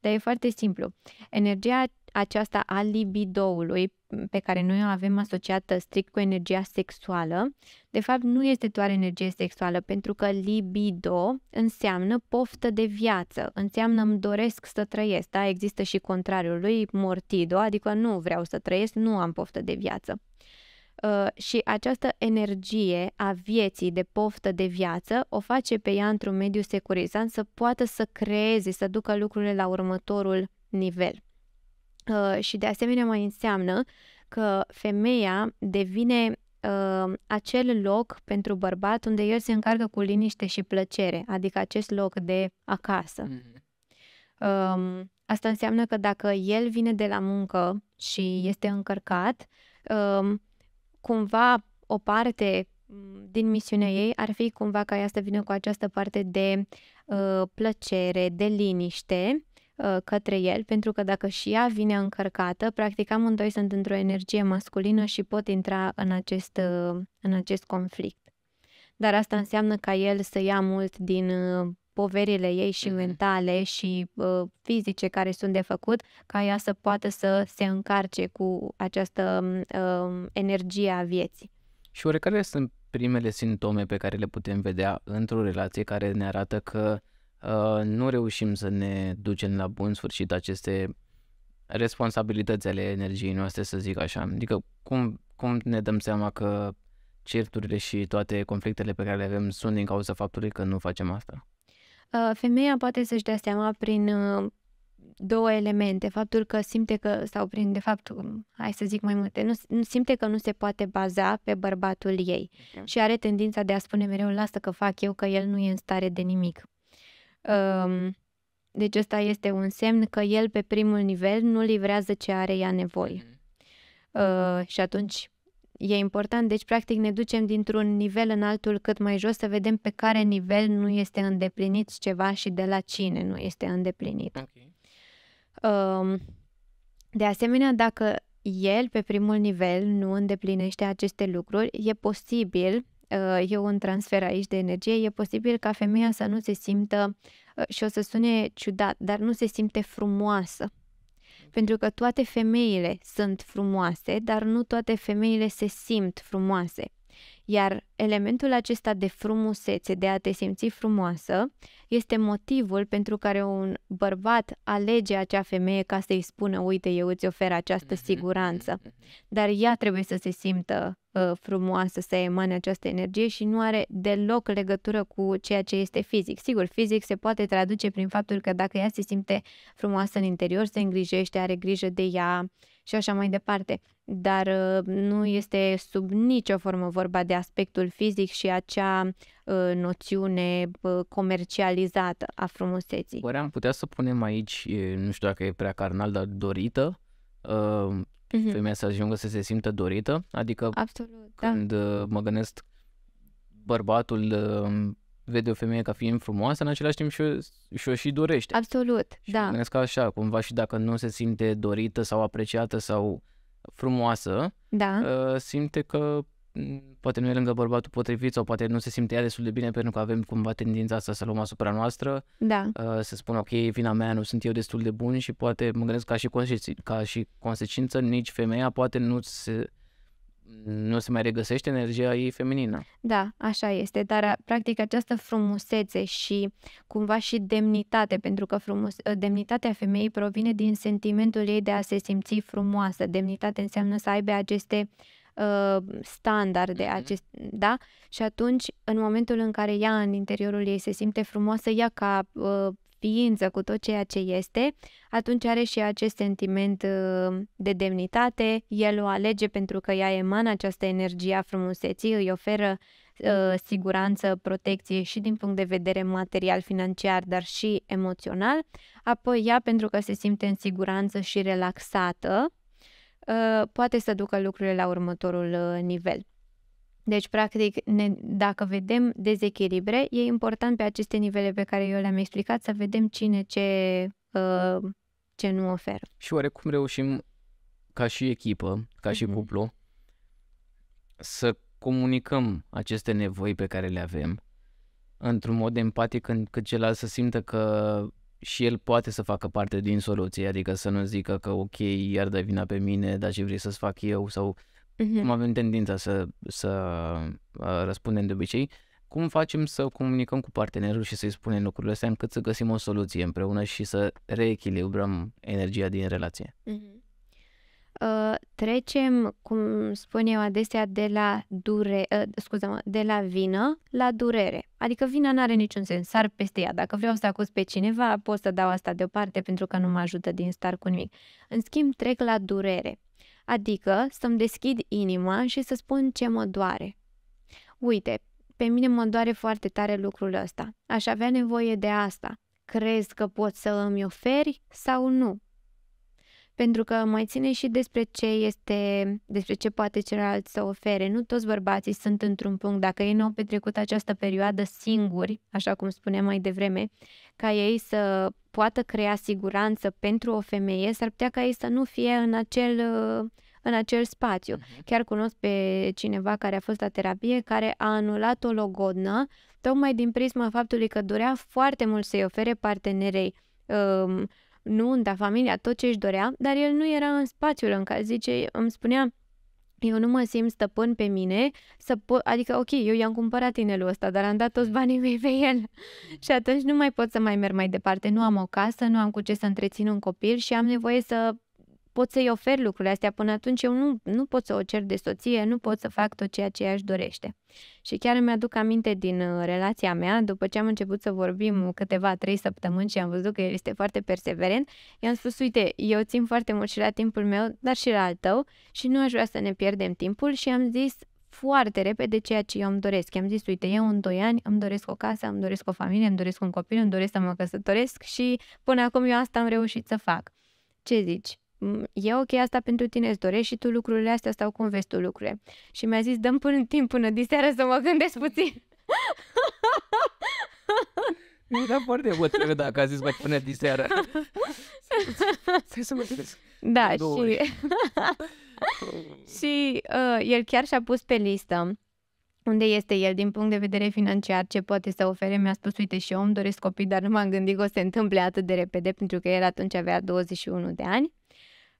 Dar e foarte simplu. Energia aceasta a libidoului pe care noi o avem asociată strict cu energia sexuală, de fapt nu este doar energie sexuală, pentru că libido înseamnă poftă de viață, înseamnă îmi doresc să trăiesc, da? Există și contrariul lui mortido, adică nu vreau să trăiesc, nu am poftă de viață. Uh, și această energie a vieții de poftă de viață o face pe ea într-un mediu securizant să poată să creeze, să ducă lucrurile la următorul nivel. Uh, și de asemenea mai înseamnă că femeia devine uh, acel loc pentru bărbat unde el se încarcă cu liniște și plăcere, adică acest loc de acasă. Mm-hmm. Uh, asta înseamnă că dacă el vine de la muncă și este încărcat, uh, cumva o parte din misiunea ei ar fi cumva ca ea să vină cu această parte de uh, plăcere, de liniște Uh, către el, pentru că dacă și ea vine încărcată, practic amândoi sunt într-o energie masculină și pot intra în acest, uh, în acest conflict. Dar asta înseamnă ca el să ia mult din uh, poverile ei și mhm. mentale și uh, fizice care sunt de făcut, ca ea să poată să se încarce cu această uh, energie a vieții. Și oricare care sunt primele simptome pe care le putem vedea într-o relație care ne arată că Uh, nu reușim să ne ducem la bun sfârșit aceste responsabilități ale energiei noastre, să zic așa. Adică cum, cum ne dăm seama că certurile și toate conflictele pe care le avem sunt din cauza faptului că nu facem asta? Uh, femeia poate să-și dea seama prin uh, două elemente. Faptul că simte că, sau prin, de fapt, um, hai să zic mai multe, nu, nu simte că nu se poate baza pe bărbatul ei okay. și are tendința de a spune mereu, lasă că fac eu, că el nu e în stare de nimic. Deci ăsta este un semn că el pe primul nivel nu livrează ce are ea nevoie. Mhm. Ă, și atunci e important, deci practic ne ducem dintr-un nivel în altul cât mai jos să vedem pe care nivel nu este îndeplinit ceva și de la cine nu este îndeplinit. Okay. De asemenea, dacă el pe primul nivel nu îndeplinește aceste lucruri, e posibil Ă, eu un transfer aici de energie, e posibil ca femeia să nu se simtă, ă, și o să sune ciudat, dar nu se simte frumoasă. Pentru că toate femeile sunt frumoase, dar nu toate femeile se simt frumoase. Iar elementul acesta de frumusețe, de a te simți frumoasă, este motivul pentru care un bărbat alege acea femeie ca să-i spună, uite, eu îți ofer această mhm. siguranță. Mhm. Dar ea trebuie să se simtă uh, frumoasă, să emane această energie și nu are deloc legătură cu ceea ce este fizic. Sigur, fizic se poate traduce prin faptul că dacă ea se simte frumoasă în interior, se îngrijește, are grijă de ea, și așa mai departe. Dar uh, nu mm. este sub nicio formă vorba de aspectul fizic și acea uh, noțiune uh, comercializată a frumuseții. Oare am putea să punem aici, nu știu dacă e prea carnal, dar dorită, uh-huh. femeia să ajungă să se simtă dorită, adică Absolut, da. când da. mă gândesc bărbatul vede o femeie ca fiind frumoasă, în același timp și-o, și-o și dorește. Absolut, și da. Gândesc așa, cumva și dacă nu se simte dorită sau apreciată sau frumoasă, da. Uh, simte că mm, poate nu e lângă bărbatul potrivit sau poate nu se simte ea destul de bine pentru că avem cumva tendința asta să luăm asupra noastră, da. Uh, să spun ok, e vina mea, nu sunt eu destul de bun și poate mă gândesc ca și, conse- ca și consecință nici femeia poate nu se nu se mai regăsește energia ei feminină. Da, așa este, dar practic această frumusețe și cumva și demnitate, pentru că frumos, ă, demnitatea femeii provine din sentimentul ei de a se simți frumoasă. Demnitate înseamnă să aibă aceste uh, standarde, mm-hmm. acest, da? Și atunci, în momentul în care ea în interiorul ei se simte frumoasă, ea ca uh, ființă, cu tot ceea ce este, atunci are și acest sentiment uh, de demnitate, el o alege pentru că ea emană această energie a frumuseții, îi oferă uh, siguranță, protecție și din punct de vedere material, financiar, dar și emoțional. Apoi ea, pentru că se simte în siguranță și relaxată, uh, poate să ducă lucrurile la următorul nivel. Deci, practic, ne, dacă vedem dezechilibre, e important pe aceste nivele pe care eu le-am explicat să vedem cine ce, uh, ce nu oferă. Și oarecum reușim ca și echipă, ca și mhm. cuplu, să comunicăm aceste nevoi pe care le avem într-un mod empatic încât celălalt să simtă că și el poate să facă parte din soluție, adică să nu zică că ok, iar dai vina pe mine, dar ce vrei să-ți fac eu sau uh-huh. cum avem tendința să, să uh, răspundem de obicei, cum facem să comunicăm cu partenerul și să-i spunem lucrurile astea încât să găsim o soluție împreună și să reechilibrăm energia din relație? Uh-huh. Uh, trecem, cum spun eu adesea, de la, dure, uh, scuză de la vină la durere. Adică vina nu are niciun sens, sar peste ea. Dacă vreau să acuz pe cineva, pot să dau asta deoparte pentru că nu mă ajută din star cu nimic. În schimb, trec la durere. Adică să-mi deschid inima și să spun ce mă doare. Uite, pe mine mă doare foarte tare lucrul ăsta. Aș avea nevoie de asta. Crezi că poți să îmi oferi sau nu? pentru că mai ține și despre ce este, despre ce poate celălalt să ofere. Nu toți bărbații sunt într-un punct. Dacă ei nu au petrecut această perioadă singuri, așa cum spuneam mai devreme, ca ei să poată crea siguranță pentru o femeie, s-ar putea ca ei să nu fie în acel în acel spațiu. Uh-huh. Chiar cunosc pe cineva care a fost la terapie, care a anulat o logodnă, tocmai din prisma faptului că dorea foarte mult să-i ofere partenerei uh, nunta, familia, tot ce își dorea, dar el nu era în spațiul în care zice, îmi spunea, eu nu mă simt stăpân pe mine, să pot, adică ok, eu i-am cumpărat inelul ăsta, dar am dat toți banii mei pe el și atunci nu mai pot să mai merg mai departe, nu am o casă, nu am cu ce să întrețin un copil și am nevoie să pot să-i ofer lucrurile astea. Până atunci eu nu, nu pot să o cer de soție, nu pot să fac tot ceea ce ea își dorește. Și chiar îmi aduc aminte din uh, relația mea, după ce am început să vorbim câteva trei săptămâni și am văzut că el este foarte perseverent, i-am spus, uite, eu țin foarte mult și la timpul meu, dar și la al tău și nu aș vrea să ne pierdem timpul și am zis foarte repede ceea ce eu îmi doresc. I-am zis, uite, eu în 2 ani îmi doresc o casă, îmi doresc o familie, îmi doresc un copil, îmi doresc să mă căsătoresc și până acum eu asta am reușit să fac. Ce zici? e ok asta pentru tine, îți dorești și tu lucrurile astea sau cum vezi tu lucrurile? Și mi-a zis, dăm până timp, până diseară să mă gândesc puțin. dat foarte emoționat dacă a zis mai până diseară. Stai să mă gândesc. Da, și... și uh, el chiar și-a pus pe listă unde este el din punct de vedere financiar, ce poate să ofere. Mi-a spus, uite, și eu îmi doresc copii, dar nu m-am gândit că o se întâmple atât de repede, pentru că el atunci avea 21 de ani.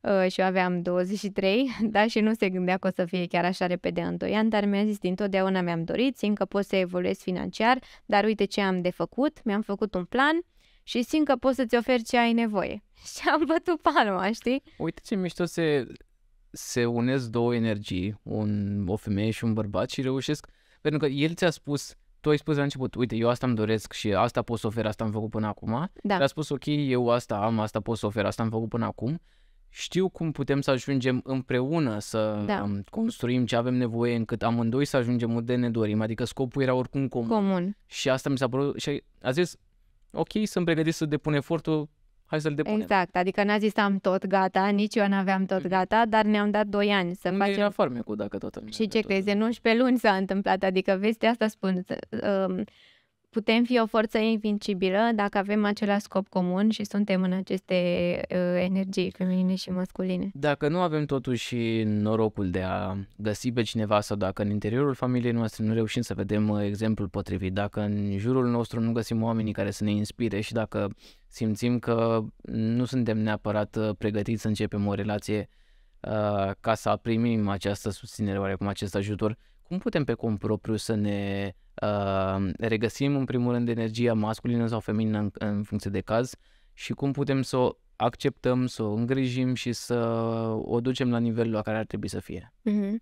Uh, și eu aveam 23, da, și nu se gândea că o să fie chiar așa repede în 2 ani, dar mi-a zis, dintotdeauna mi-am dorit, simt că pot să evoluez financiar, dar uite ce am de făcut, mi-am făcut un plan și simt că poți să-ți ofer ce ai nevoie. Și am bătut palma, știi? Uite ce mișto se, se unesc două energii, un, o femeie și un bărbat și reușesc, pentru că el ți-a spus tu ai spus la început, uite, eu asta îmi doresc și asta pot să ofer, asta am făcut până acum. Da. a spus, ok, eu asta am, asta pot să ofer, asta am făcut până acum știu cum putem să ajungem împreună să da. Um, construim ce avem nevoie încât amândoi să ajungem unde ne dorim. Adică scopul era oricum comun. comun. Și asta mi s-a părut și a zis, ok, sunt pregătit să depun efortul, hai să-l depunem. Exact, adică n-a zis am tot gata, nici eu n-aveam tot mm-hmm. gata, dar ne-am dat 2 ani să Unde facem... era farmecul dacă tot Și ce crezi, în 11 luni s-a întâmplat, adică vestea asta spun, uh, putem fi o forță invincibilă dacă avem același scop comun și suntem în aceste uh, energii feminine și masculine. Dacă nu avem totuși norocul de a găsi pe cineva sau dacă în interiorul familiei noastre nu reușim să vedem uh, exemplul potrivit, dacă în jurul nostru nu găsim oamenii care să ne inspire și dacă simțim că nu suntem neapărat uh, pregătiți să începem o relație uh, ca să primim această susținere oarecum, acest ajutor, cum putem pe cum propriu să ne uh, regăsim în primul rând energia masculină sau feminină în, în funcție de caz și cum putem să o acceptăm, să o îngrijim și să o ducem la nivelul la care ar trebui să fie. Mm-hmm.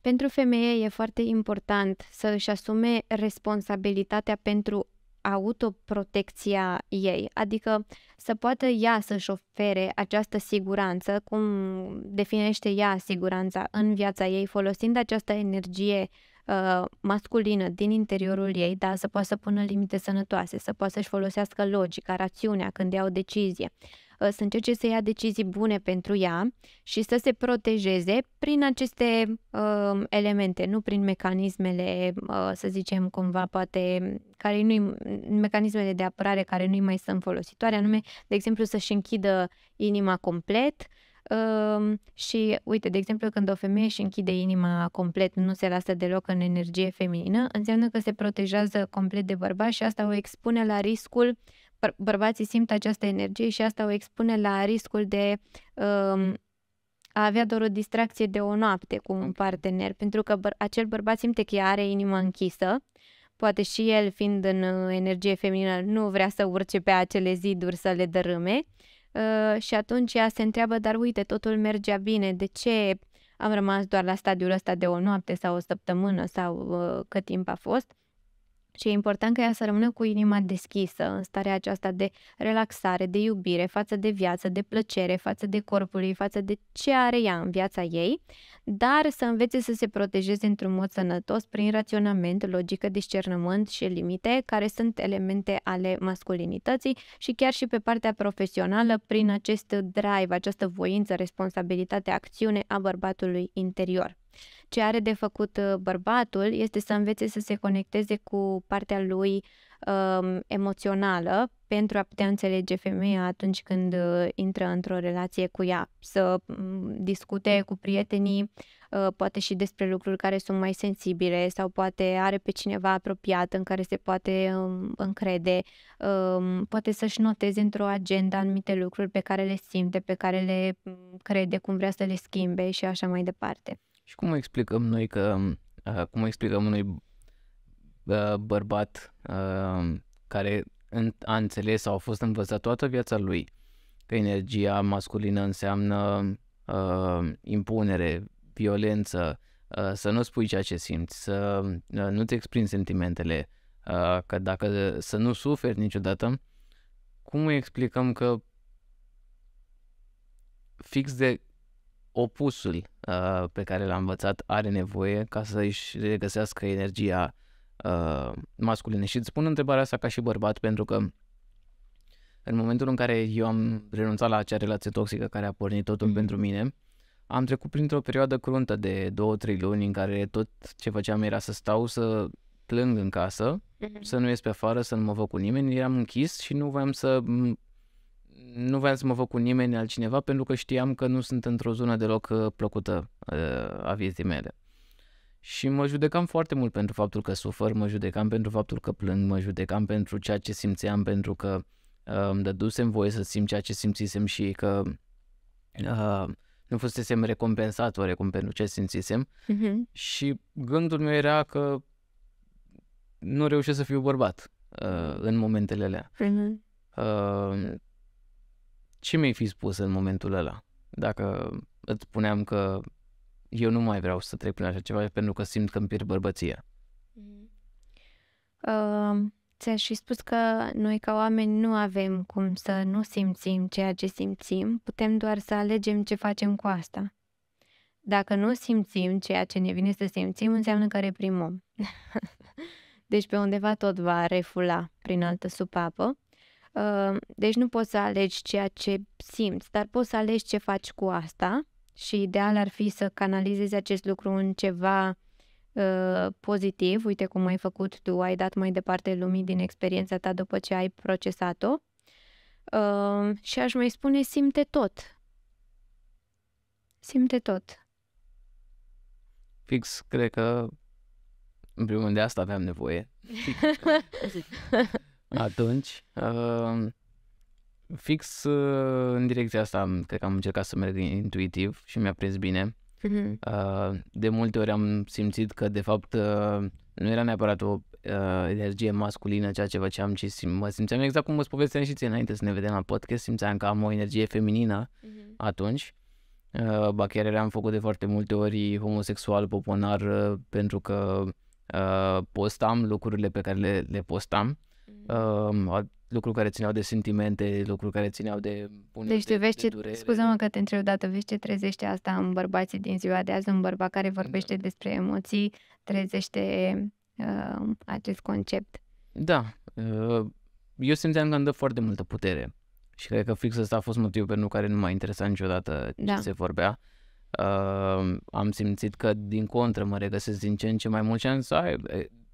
Pentru femeie e foarte important să își asume responsabilitatea pentru autoprotecția ei, adică să poată ea să-și ofere această siguranță, cum definește ea siguranța în viața ei, folosind această energie uh, masculină din interiorul ei, dar să poată să pună limite sănătoase, să poată să-și folosească logica, rațiunea când ia o decizie, Uh, să încerce să ia decizii bune pentru ea și să se protejeze prin aceste uh, elemente, nu prin mecanismele, uh, să zicem, cumva, poate, care nu mecanismele de apărare care nu-i mai sunt folositoare, anume, de exemplu, să-și închidă inima complet, Uh, și uite, de exemplu, când o femeie își închide inima complet, nu se lasă deloc în energie feminină, înseamnă că se protejează complet de bărbat și asta o expune la riscul bărbații simt această energie și asta o expune la riscul de um, a avea doar o distracție de o noapte cu un partener, pentru că băr- acel bărbat simte că are inima închisă, poate și el fiind în uh, energie feminină nu vrea să urce pe acele ziduri să le dărâme uh, și atunci ea se întreabă, dar uite, totul mergea bine, de ce am rămas doar la stadiul ăsta de o noapte sau o săptămână sau uh, cât timp a fost? și e important ca ea să rămână cu inima deschisă în starea aceasta de relaxare, de iubire față de viață, de plăcere față de corpul ei, față de ce are ea în viața ei, dar să învețe să se protejeze într-un mod sănătos prin raționament, logică, discernământ și limite, care sunt elemente ale masculinității și chiar și pe partea profesională prin acest drive, această voință, responsabilitate, acțiune a bărbatului interior. Ce are de făcut uh, bărbatul este să învețe să se conecteze cu partea lui um, emoțională pentru a putea înțelege femeia atunci când uh, intră într-o relație cu ea, să mm, discute cu prietenii, uh, poate și despre lucruri care sunt mai sensibile sau poate are pe cineva apropiat în care se poate um, încrede, um, poate să-și noteze într-o agenda anumite lucruri pe care le simte, pe care le mm, crede, cum vrea să le schimbe și așa mai departe. Și cum explicăm noi că, uh, cum explicăm unui uh, bărbat uh, care în, a înțeles sau a fost învățat toată viața lui că energia masculină înseamnă uh, impunere, violență, uh, să nu spui ceea ce simți, să uh, nu-ți exprimi sentimentele, uh, că dacă să nu suferi niciodată, cum îi explicăm că fix de opusul uh, pe care l-a învățat are nevoie ca să își regăsească energia uh, masculină. Și îți spun întrebarea asta ca și bărbat pentru că în momentul în care eu am renunțat la acea relație toxică care a pornit totul mm. pentru mine, am trecut printr-o perioadă cruntă de 2-3 luni în care tot ce făceam era să stau să plâng în casă, mm-hmm. să nu ies pe afară, să nu mă văd cu nimeni, eram închis și nu voiam să nu voiam să mă văd cu nimeni altcineva pentru că știam că nu sunt într-o zonă deloc uh, plăcută uh, a vieții mele. Și mă judecam foarte mult pentru faptul că sufăr, mă judecam pentru faptul că plâng, mă judecam pentru ceea ce simțeam, pentru că uh, îmi dădusem voie să simt ceea ce simțisem și că uh, nu fusesem recompensat oarecum pentru ce simțisem. Uh-huh. Și gândul meu era că nu reușesc să fiu bărbat uh, în momentele alea. Uh-huh. Uh, ce mi-ai fi spus în momentul ăla? Dacă îți spuneam că eu nu mai vreau să trec prin așa ceva pentru că simt că îmi pierd bărbăția. Uh, mm-hmm. ți-aș fi spus că noi ca oameni nu avem cum să nu simțim ceea ce simțim, putem doar să alegem ce facem cu asta. Dacă nu simțim ceea ce ne vine să simțim, înseamnă că reprimăm. deci pe undeva tot va refula prin altă supapă. Ă, deci nu poți să alegi ceea ce simți, dar poți să alegi ce faci cu asta și ideal ar fi să canalizezi acest lucru în ceva ă, pozitiv, uite cum ai făcut tu, ai dat mai departe lumii din experiența ta după ce ai procesat-o. Ă, și aș mai spune simte tot. Simte tot. Fix, cred că în primul de asta aveam nevoie. Atunci, uh, fix uh, în direcția asta, cred că am încercat să merg intuitiv și mi-a prins bine. Mm-hmm. uh de multe ori am simțit că, de fapt, uh, nu era neapărat o uh, energie masculină ceea ce făceam, ci sim- mă simțeam exact cum îți povesteam și ție înainte să ne vedem la podcast, simțeam că am o energie feminină uh-huh. atunci. Uh, ba chiar eram făcut de foarte multe ori homosexual, poponar, uh, pentru că uh, postam lucrurile pe care le, le postam uh, lucruri care țineau de sentimente, lucruri care țineau de puneri Deci tu de, vezi de ce, durere. mă că te întreb dată, vezi ce trezește asta în bărbații din ziua de azi, un bărbat care da. vorbește da. despre emoții, trezește uh, acest concept. Da, uh, eu simțeam că îmi dă foarte multă putere și cred că fix ăsta a fost motivul pentru care nu m-a interesat niciodată ce da. se vorbea. Uh, am simțit că din contră mă regăsesc din ce în ce mai mult și am zis,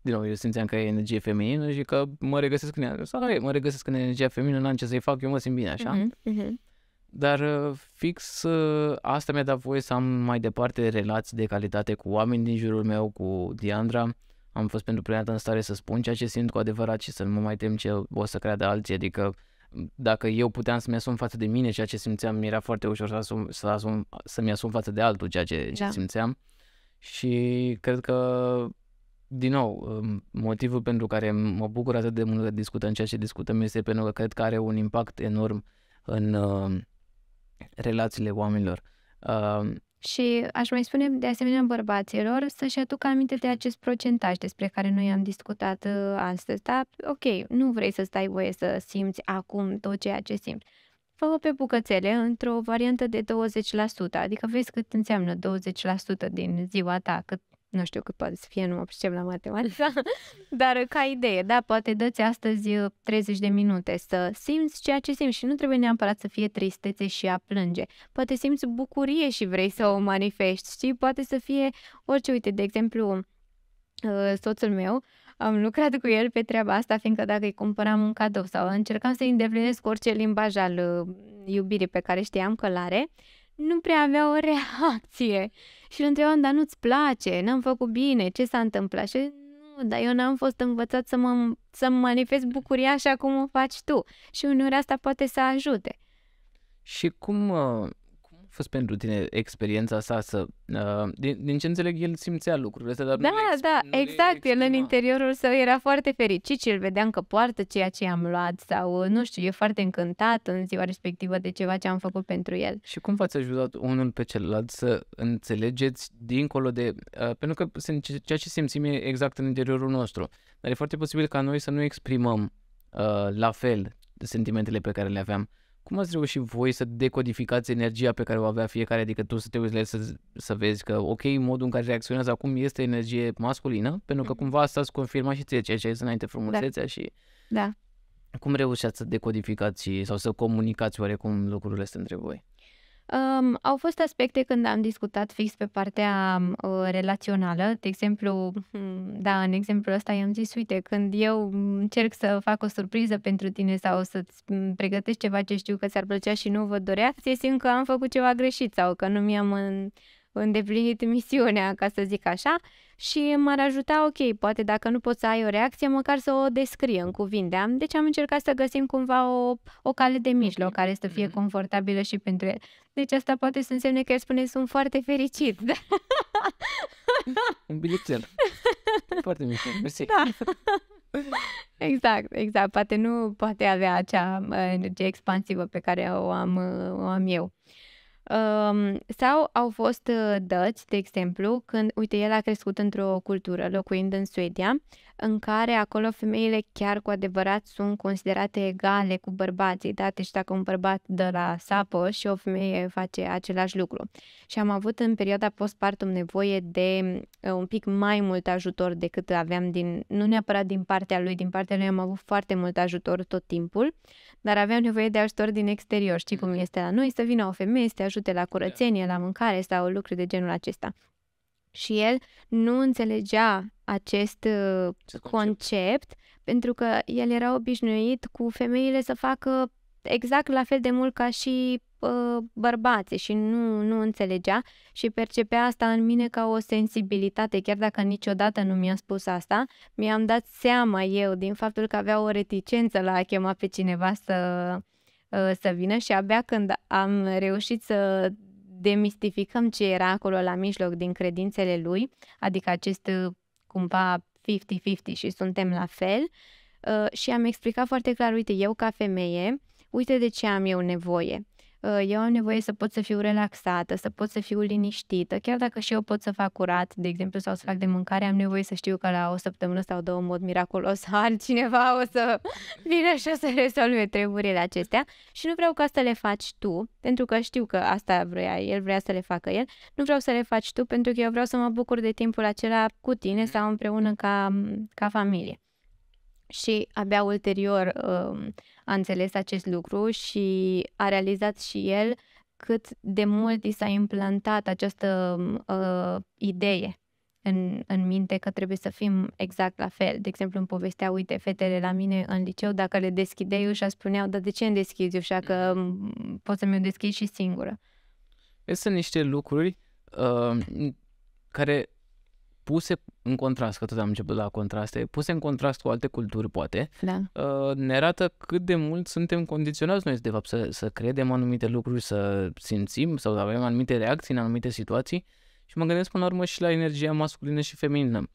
din nou, eu simțeam că e energie feminină și că mă regăsesc în ea. Sau hai, mă regăsesc în energia feminină, n-am ce să-i fac, eu mă simt bine așa. Uh-huh, uh-huh. Dar uh, fix uh, asta mi-a dat voie să am mai departe relații de calitate cu oameni din jurul meu, cu Diandra. Am fost pentru prima dată în stare să spun ceea ce simt cu adevărat și să nu mă mai tem ce o să creadă alții. Adică dacă eu puteam să-mi asum față de mine ceea ce simțeam, mi era foarte ușor să asum, să asum, să-mi asum față de altul ceea ce, da. simțeam. Și cred că din nou, um, motivul pentru care mă bucur atât de mult că discutăm ceea ce discutăm este pentru că cred că are un impact enorm în uh, relațiile oamenilor. Uh, și aș mai spune de asemenea bărbaților să-și aducă aminte de acest procentaj despre care noi am discutat uh, astăzi, dar ok, nu vrei să stai voie să simți acum tot ceea ce simți. Fă-o pe bucățele într-o variantă de 20%, adică vezi cât înseamnă 20% din ziua ta, cât nu știu cât poate să fie, nu mă pricep la matematică, dar ca idee, da, poate dă-ți astăzi 30 uh, de minute să simți ceea ce simți și nu trebuie neapărat să fie tristețe și a plânge. Poate simți bucurie și vrei să o manifesti, știi? Poate să fie orice, uite, de exemplu, uh, soțul meu, am lucrat cu el pe treaba asta, fiindcă dacă îi cumpăram un cadou sau încercam să-i îndeplinesc orice limbaj al uh, iubirii pe care știam că l-are, nu prea avea o reacție. Și îl întrebam, dar nu-ți place? N-am făcut bine? Ce s-a întâmplat? Și nu, dar eu n-am fost învățat să mă să manifest bucuria așa cum o faci tu. Și uneori asta poate să ajute. Și cum uh, fost pentru tine experiența sa să... Uh, din, din ce înțeleg, el simțea lucrurile astea, dar Da, nu da, nu exact. el în interiorul său era foarte fericit și îl vedeam că poartă ceea ce am luat sau, uh, nu știu, e foarte încântat în ziua respectivă de ceva ce am făcut pentru el. Și cum v-ați ajutat unul pe celălalt să înțelegeți dincolo de... Uh, pentru că ceea ce simțim e exact în interiorul nostru. Dar e foarte posibil ca noi să nu exprimăm uh, la fel sentimentele pe care le aveam. Uh, cum ați reușit voi să decodificați energia pe care o avea fiecare? Adică tu să te uiți la el să, să vezi că, ok, modul în care reacționează acum este energie masculină, pentru că mm-hmm. cumva asta îți confirma și ție ceea ce ai înainte, frumusețea da. și... Da. Cum reușeați să decodificați sau să comunicați oarecum lucrurile astea între voi? Um, au fost aspecte când am discutat fix pe partea uh, relațională, de exemplu, hmm, da, în exemplu ăsta i-am zis, uite, când eu încerc să fac o surpriză pentru tine sau să-ți pregătesc ceva ce știu că ți-ar plăcea și nu vă dorea, să simt că am făcut ceva greșit sau că nu mi-am îndeplinit misiunea, ca să zic așa, și m-ar ajuta, ok, poate dacă nu poți să ai o reacție, măcar să o descrie în cuvinte. Deci am încercat să găsim cumva o, o cale de mijloc care să fie mhm. confortabilă și pentru el. Deci asta poate să însemne că el spune sunt foarte fericit. Un bilețel. Foarte mișto, mersi. Da. Exact, exact. Poate nu poate avea acea uh, energie expansivă pe care o am, uh, o am eu. Um, sau au fost uh, dăți, de exemplu, când, uite, el a crescut într-o cultură, locuind în Suedia, în care acolo femeile chiar cu adevărat sunt considerate egale cu bărbații, da? Deci dacă un bărbat dă la sapă și o femeie face același lucru. Și am avut în perioada postpartum nevoie de uh, un pic mai mult ajutor decât aveam din, nu neapărat din partea lui, din partea lui am avut foarte mult ajutor tot timpul, dar aveam nevoie de ajutor din exterior, știi cum mm-hmm. este la noi, să vină o femeie să te ajute la da. curățenie, la mâncare sau lucruri de genul acesta și el nu înțelegea uh, acest concept. concept, pentru că el era obișnuit cu femeile să facă exact la fel de mult ca și uh, bărbații și nu, nu înțelegea și percepea asta în mine ca o sensibilitate, chiar dacă niciodată nu mi-a spus asta, mi-am dat seama eu din faptul că avea o reticență la a chema pe cineva să, uh, să vină și abia când am reușit să demistificăm ce era acolo la mijloc din credințele lui, adică acest uh, cumva 50-50 și suntem la fel, uh, și am explicat foarte clar, uite, eu ca femeie, uite de ce am eu nevoie. Uh, eu am nevoie să pot să fiu relaxată, să pot să fiu liniștită, chiar dacă și eu pot să fac curat, de exemplu, sau să fac de mâncare, am nevoie să știu că la o săptămână sau două, în mod miraculos, altcineva o să vină și o să rezolve treburile acestea și nu vreau ca să le faci tu, pentru că știu că asta vrea el, vrea să le facă el, nu vreau să le faci tu, pentru că eu vreau să mă bucur de timpul acela cu tine mm-hmm. sau împreună ca, ca familie și abia ulterior um, a înțeles acest lucru și a realizat și el cât de mult i s-a implantat această um, uh, idee în, în minte că trebuie să fim exact la fel. De exemplu, îmi povestea, uite, fetele la mine în liceu, dacă le deschidei ușa, spuneau, dar de ce îmi deschizi ușa, că um, pot să mi-o deschizi și singură. Sunt niște lucruri uh, care puse în contrast, că tot am început la contraste, puse în contrast cu alte culturi, poate, da. Uh, ne arată cât de mult suntem condiționați noi, de fapt, să, să credem anumite lucruri, să simțim sau să avem anumite reacții în anumite situații și mă gândesc până la urmă și la energia masculină și feminină,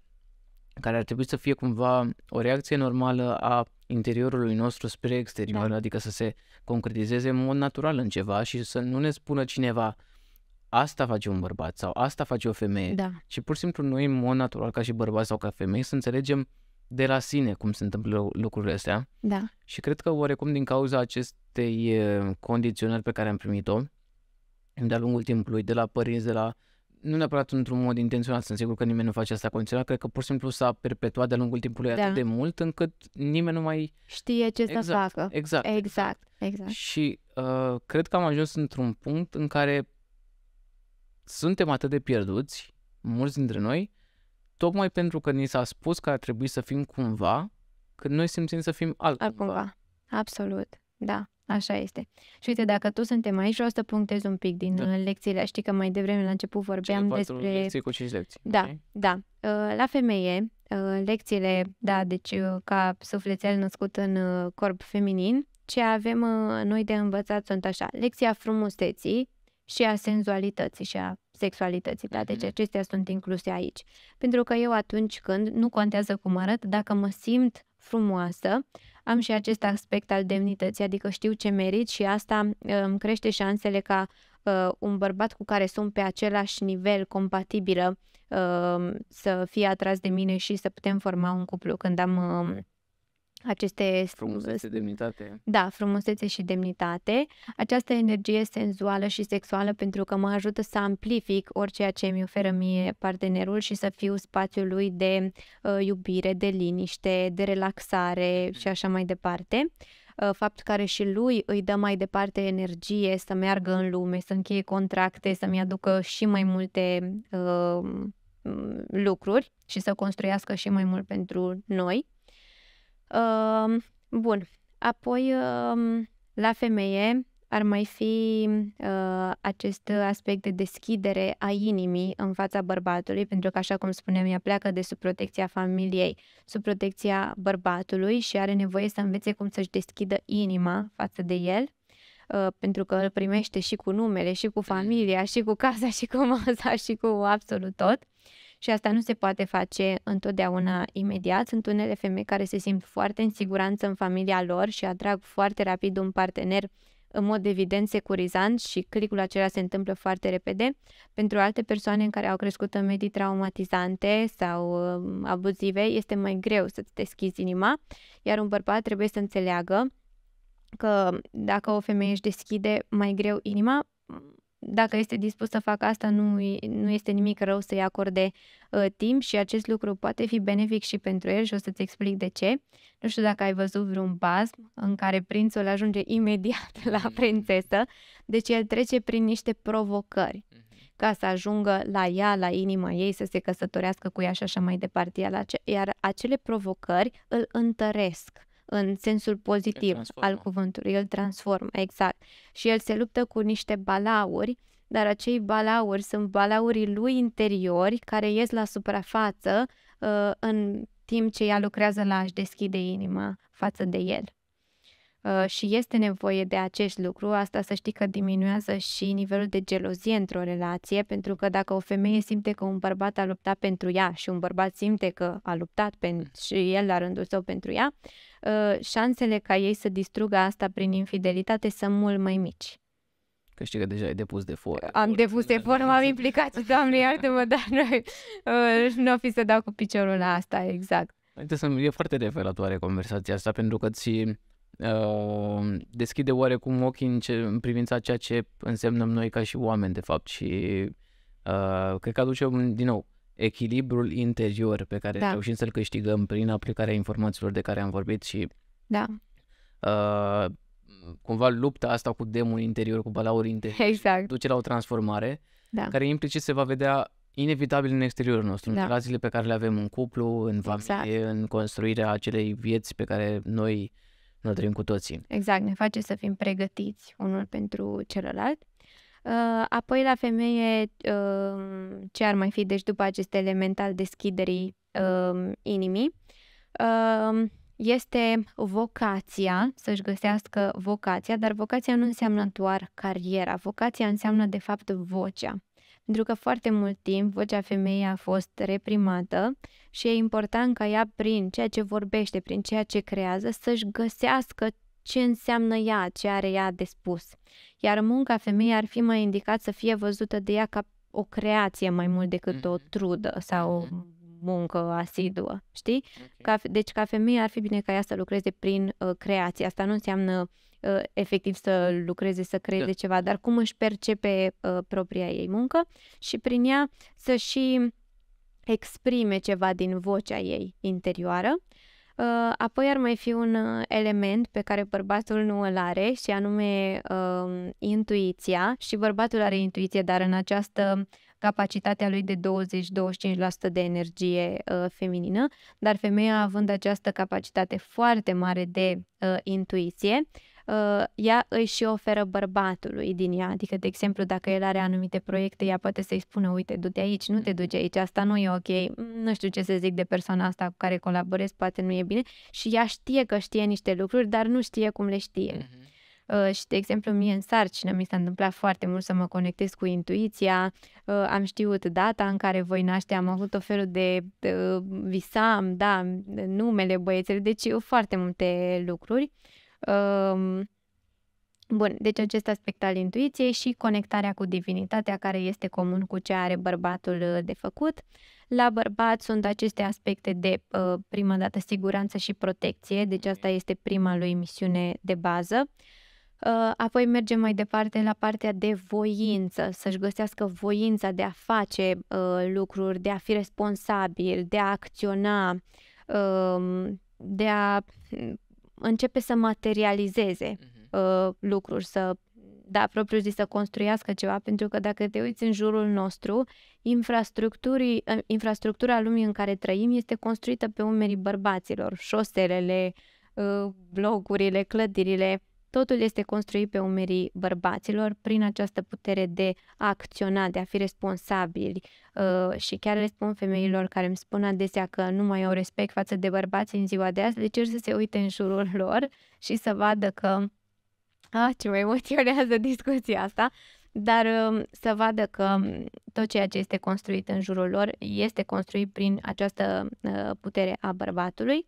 care ar trebui să fie cumva o reacție normală a interiorului nostru spre exterior, da. adică să se concretizeze în mod natural în ceva și să nu ne spună cineva uh, asta face un bărbat sau asta face o femeie. Da. Și pur și simplu noi, în mod natural, ca și bărbați sau ca femei, să înțelegem de la sine cum se întâmplă lucrurile astea. Da. Și cred că oarecum din cauza acestei condiționări pe care am primit-o de-a lungul timpului, de la părinți, de la nu neapărat într-un mod intenționat, sunt sigur că nimeni nu face asta condiționat, cred că pur și simplu s-a perpetuat de-a lungul timpului da. atât de mult încât nimeni nu mai... Știe ce exact, să facă. Exact. Exact. exact. exact. Și uh, cred că am ajuns într-un punct în care suntem atât de pierduți, mulți dintre noi, tocmai pentru că ni s-a spus că ar trebui să fim cumva, că noi simțim să fim altcumva. Acumva. absolut, da. Așa este. Și uite, dacă tu suntem aici, vreau să punctez un pic din da. Uh, lecțiile. Știi că mai devreme la început vorbeam Cele despre... lecții cu cinci lecții. Da, okay? da. Uh, la femeie, uh, lecțiile, da, deci ca sufletel născut în corp feminin, ce avem noi de învățat sunt așa. Lecția frumuseții și a senzualității și a sexualității, da? Deci mhm. acestea sunt incluse aici. Pentru că eu atunci când, nu contează cum arăt, dacă mă simt frumoasă, am și acest aspect al demnității, adică știu ce merit și asta îmi crește șansele ca uh, un bărbat cu care sunt pe același nivel compatibilă uh, să fie atras de mine și să putem forma un cuplu când am uh, aceste frumusețe, demnitate. Da, frumusețe și demnitate. Această energie senzuală și sexuală pentru că mă ajută să amplific orice ce mi oferă mie partenerul și să fiu spațiul lui de uh, iubire, de liniște, de relaxare mm. și așa mai departe. Uh, fapt care și lui îi dă mai departe energie să meargă în lume, să încheie contracte, să-mi aducă și mai multe uh, lucruri și să construiască și mai mult pentru noi bun. Apoi, la femeie ar mai fi ă, acest aspect de deschidere a inimii în fața bărbatului, pentru că, așa cum spuneam, ea pleacă de sub protecția familiei, sub protecția bărbatului și are nevoie să învețe cum să-și deschidă inima față de el ă, pentru că îl primește și cu numele, și cu familia, și cu casa, și cu masa, și cu absolut tot și asta nu se poate face întotdeauna imediat. Sunt unele femei care se simt foarte în siguranță în familia lor și atrag foarte rapid un partener în mod evident securizant și clicul acela se întâmplă foarte repede. Pentru alte persoane care au crescut în medii traumatizante sau um, abuzive, este mai greu să-ți deschizi inima, iar un bărbat trebuie să înțeleagă că dacă o femeie își deschide mai greu inima, dacă este dispus să facă asta, nu, nu este nimic rău să-i acorde uh, timp și acest lucru poate fi benefic și pentru el și o să-ți explic de ce. Nu știu dacă ai văzut vreun baz în care prințul ajunge imediat la mm-hmm. prințesă, deci el trece prin niște provocări mm-hmm. ca să ajungă la ea, la inima ei, să se căsătorească cu ea și așa mai departe. Iar acele provocări îl întăresc în sensul pozitiv al cuvântului, el transformă, exact. Și el se luptă cu niște balauri, dar acei balauri sunt balaurii lui interiori care ies la suprafață uh, în timp ce ea lucrează la a-și deschide inima față de el. Uh, și este nevoie de acest lucru, asta să știi că diminuează și nivelul de gelozie într-o relație, pentru că dacă o femeie simte că un bărbat a luptat pentru ea și un bărbat simte că a luptat mm. și el la rândul său pentru ea, uh, Uh, șansele ca ei să distrugă asta prin infidelitate sunt mult mai mici. Că știi că deja ai depus de for. Am depus de for, m-am implicat, doamne iartă-mă, dar noi, uh, nu o fi să dau cu piciorul la asta, exact. e foarte revelatoare conversația asta, pentru că ți uh, deschide oarecum ochii în, ce, în privința ceea ce însemnăm noi ca și oameni, de fapt, și uh, cred că aduce, din nou, echilibrul interior pe care da. reușim să-l câștigăm prin aplicarea informațiilor de care am vorbit și da. uh, cumva lupta asta cu demonul interior, cu balaurul interior, exact. duce la o transformare da. care implicit se va vedea inevitabil în exteriorul nostru, da. în relațiile pe care le avem în cuplu, în exact. familie, exact. în construirea acelei vieți pe care noi ne trăim cu toții. Exact, ne face să fim pregătiți unul pentru celălalt Ă, apoi la femeie, ă, ce ar mai fi, deci după acest element al deschiderii ă, inimii, este vocația, să-și găsească vocația, dar vocația nu înseamnă doar cariera, vocația înseamnă de fapt vocea. Pentru că foarte mult timp vocea femeii a fost reprimată și e important ca ea prin ceea ce vorbește, prin ceea ce creează, să-și găsească ce înseamnă ea, ce are ea de spus. Iar munca femeii ar fi mai indicat să fie văzută de ea ca o creație mai mult decât o mm-hmm. trudă sau o mm-hmm. muncă asiduă, știi? Okay. Ca, deci ca femeie ar fi bine ca ea să lucreze prin uh, creație. Asta nu înseamnă uh, efectiv să lucreze, să creeze da. ceva, dar cum își percepe uh, propria ei muncă și prin ea să și exprime ceva din vocea ei interioară Uh, apoi ar mai fi un uh, element pe care bărbatul nu îl are și anume um, intuiția și bărbatul are intuiție, dar în această capacitatea lui de 20-25% de energie uh, feminină, dar femeia având această capacitate foarte mare de uh, intuiție, Uh, ea îi și oferă bărbatului din ea. Adică, de exemplu, dacă el are anumite proiecte, ea poate să-i spună, uite, du-te aici, nu te duce aici, asta nu e ok, mm, nu știu ce să zic de persoana asta cu care colaborez, poate nu e bine. Și ea știe că știe niște lucruri, dar nu știe cum le știe. Mhm. Uh, și, de exemplu, mie în sarcină mi s-a întâmplat foarte mult să mă conectez cu intuiția, uh, am știut data în care voi naște, am avut o felul de uh, visam, da, numele băiețelui, deci foarte multe lucruri. Bun, deci acest aspect al intuiției și conectarea cu divinitatea care este comun cu ce are bărbatul uh, de făcut. La bărbat sunt aceste aspecte de, uh, prima dată, siguranță și protecție, deci asta este prima lui misiune de bază. Uh, apoi mergem mai departe la partea de voință, să-și găsească voința de a face lucruri, de a fi responsabil, de a acționa, um, de a începe să materializeze uh-huh. uh, lucruri, să da, propriu zis, să construiască ceva, pentru că dacă te uiți în jurul nostru, uh, infrastructura lumii în care trăim este construită pe umerii bărbaților, șoselele, blocurile, uh, clădirile, Totul este construit pe umerii bărbaților prin această putere de a acționa, de a fi responsabili uh, și chiar le spun femeilor care îmi spun adesea că nu mai au respect față de bărbați în ziua de azi, le cer să se uite în jurul lor și să vadă că Ah, ce mă emoționează discuția asta, dar um, să vadă că um, tot ceea ce este construit în jurul lor este construit prin această uh, putere a bărbatului,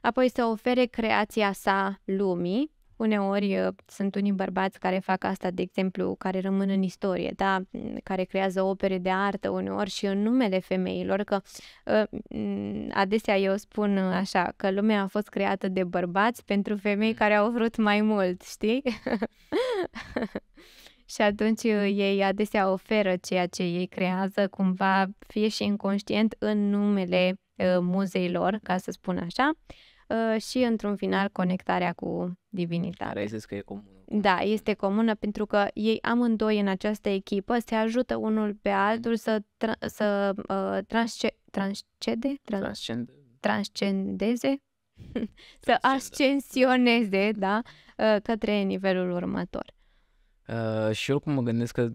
apoi să ofere creația sa lumii, Uneori uh, sunt unii bărbați care fac asta, de exemplu, care rămân în istorie, da? Mm, care creează opere de artă uneori și în numele femeilor, că uh, mm, adesea eu spun uh, așa, că lumea a fost creată de bărbați pentru femei mm. care au vrut mai mult, știi? și atunci ei adesea oferă ceea ce ei creează, cumva, fie și inconștient, în numele muzeilor, ca să spun așa uh, și într-un final mhm. conectarea cu divinitatea. Care că e comună. Da, este comună pentru că ei amândoi în această echipă se ajută unul pe mhm. altul să, tra- să uh, transce- transcede? Trans- Transcend. Transcendeze? să ascensioneze, da, uh, către nivelul următor. Uh, și cum mă gândesc că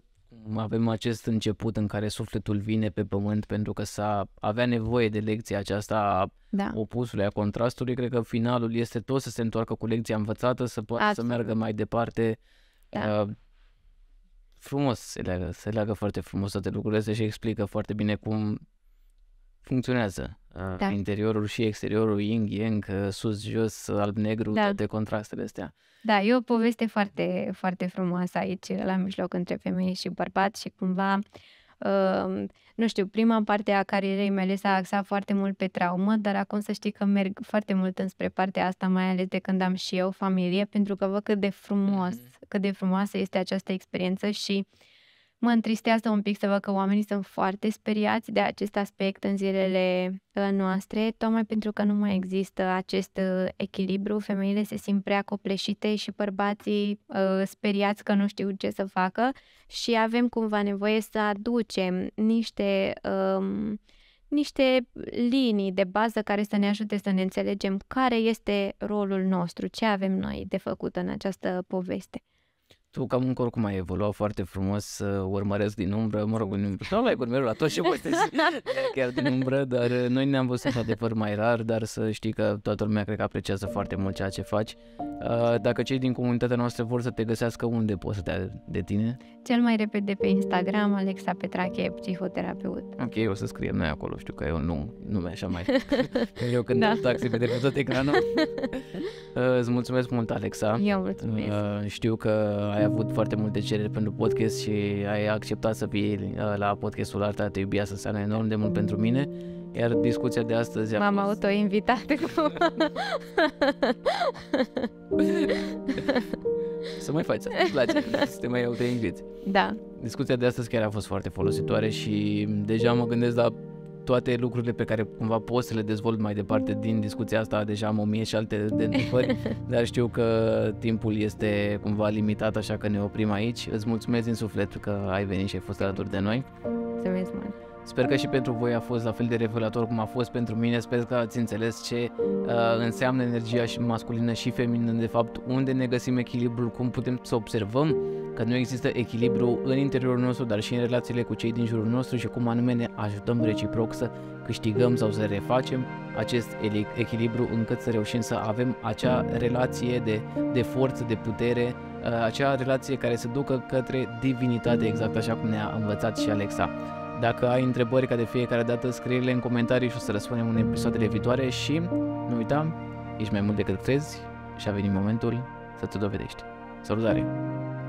avem acest început în care sufletul vine pe pământ pentru că s-a avea nevoie de lecția aceasta a da. opusului, a contrastului, cred că finalul este tot să se întoarcă cu lecția învățată, să poată să meargă mai departe. Da. Uh, frumos, se leagă, se leagă foarte frumos toate lucrurile astea și explică foarte bine cum funcționează da. Uh, interiorul și exteriorul, ying, yang uh, sus-jos, alb-negru, da. toate contrastele astea. Da, e o poveste foarte, foarte frumoasă aici, la mijloc, între femeie și bărbat și cumva, uh, nu știu, prima parte a carierei mele s-a axat foarte mult pe traumă, dar acum să știi că merg foarte mult înspre partea asta, mai ales de când am și eu familie, pentru că văd cât de frumos, mm-hmm. cât de frumoasă este această experiență și uh, Mă întristează un pic să văd că oamenii sunt foarte speriați de acest aspect în zilele uh, noastre, tocmai pentru că nu mai există acest uh, echilibru. Femeile se simt prea copleșite și bărbații uh, speriați că nu știu ce să facă și avem cumva nevoie să aducem niște um, niște linii de bază care să ne ajute să ne înțelegem care este rolul nostru, ce avem noi de făcut în această poveste tu cam încă oricum ai evoluat foarte frumos, urmăresc din umbră, mă rog, nu ai urmăresc la tot ce postezi, da. chiar din umbră, dar uh, noi ne-am văzut într-adevăr mai rar, dar să știi că toată lumea cred că apreciază foarte mult ceea ce faci. Uh, dacă cei din comunitatea noastră vor să te găsească, unde poți să te de tine? Cel mai repede pe Instagram, Alexa Petrache, psihoterapeut. Ok, o să scriem noi acolo, știu că eu nu, nume așa mai... eu când da. taxi pe tot ecranul. Uh, îți mulțumesc mult, Alexa. Eu mulțumesc. Știu că ai ai avut foarte multe cereri pentru podcast și ai acceptat să fii uh, la podcastul Arta Te Iubia, să înseamnă enorm de mult pentru mine. Iar discuția de astăzi a M-am fost... autoinvitat cu... Să mai faci, îți place, să te mai autoinviți. Da. Discuția de astăzi chiar a fost foarte folositoare și deja mă gândesc la toate lucrurile pe care cumva pot să le dezvolt mai departe din discuția asta, deja am o mie și alte de întrebări, dar știu că timpul este cumva limitat, așa că ne oprim aici. Îți mulțumesc din suflet că ai venit și ai fost alături de noi. Mulțumesc mult! Sper că și pentru voi a fost la fel de revelator cum a fost pentru mine. Sper că ați înțeles ce uh, înseamnă energia și masculină și feminină, de fapt, unde ne găsim echilibrul, cum putem să observăm că nu există echilibru în interiorul nostru, dar și în relațiile cu cei din jurul nostru și cum anume ne ajutăm reciproc să câștigăm sau să refacem acest echilibru încât să reușim să avem acea relație de, de forță, de putere, uh, acea relație care se ducă către divinitate, exact așa cum ne-a învățat și Alexa. Dacă ai întrebări ca de fiecare dată, scrie-le în comentarii și o să răspundem în episoadele viitoare și nu uita, ești mai mult decât crezi și a venit momentul să te dovedești. Salutare!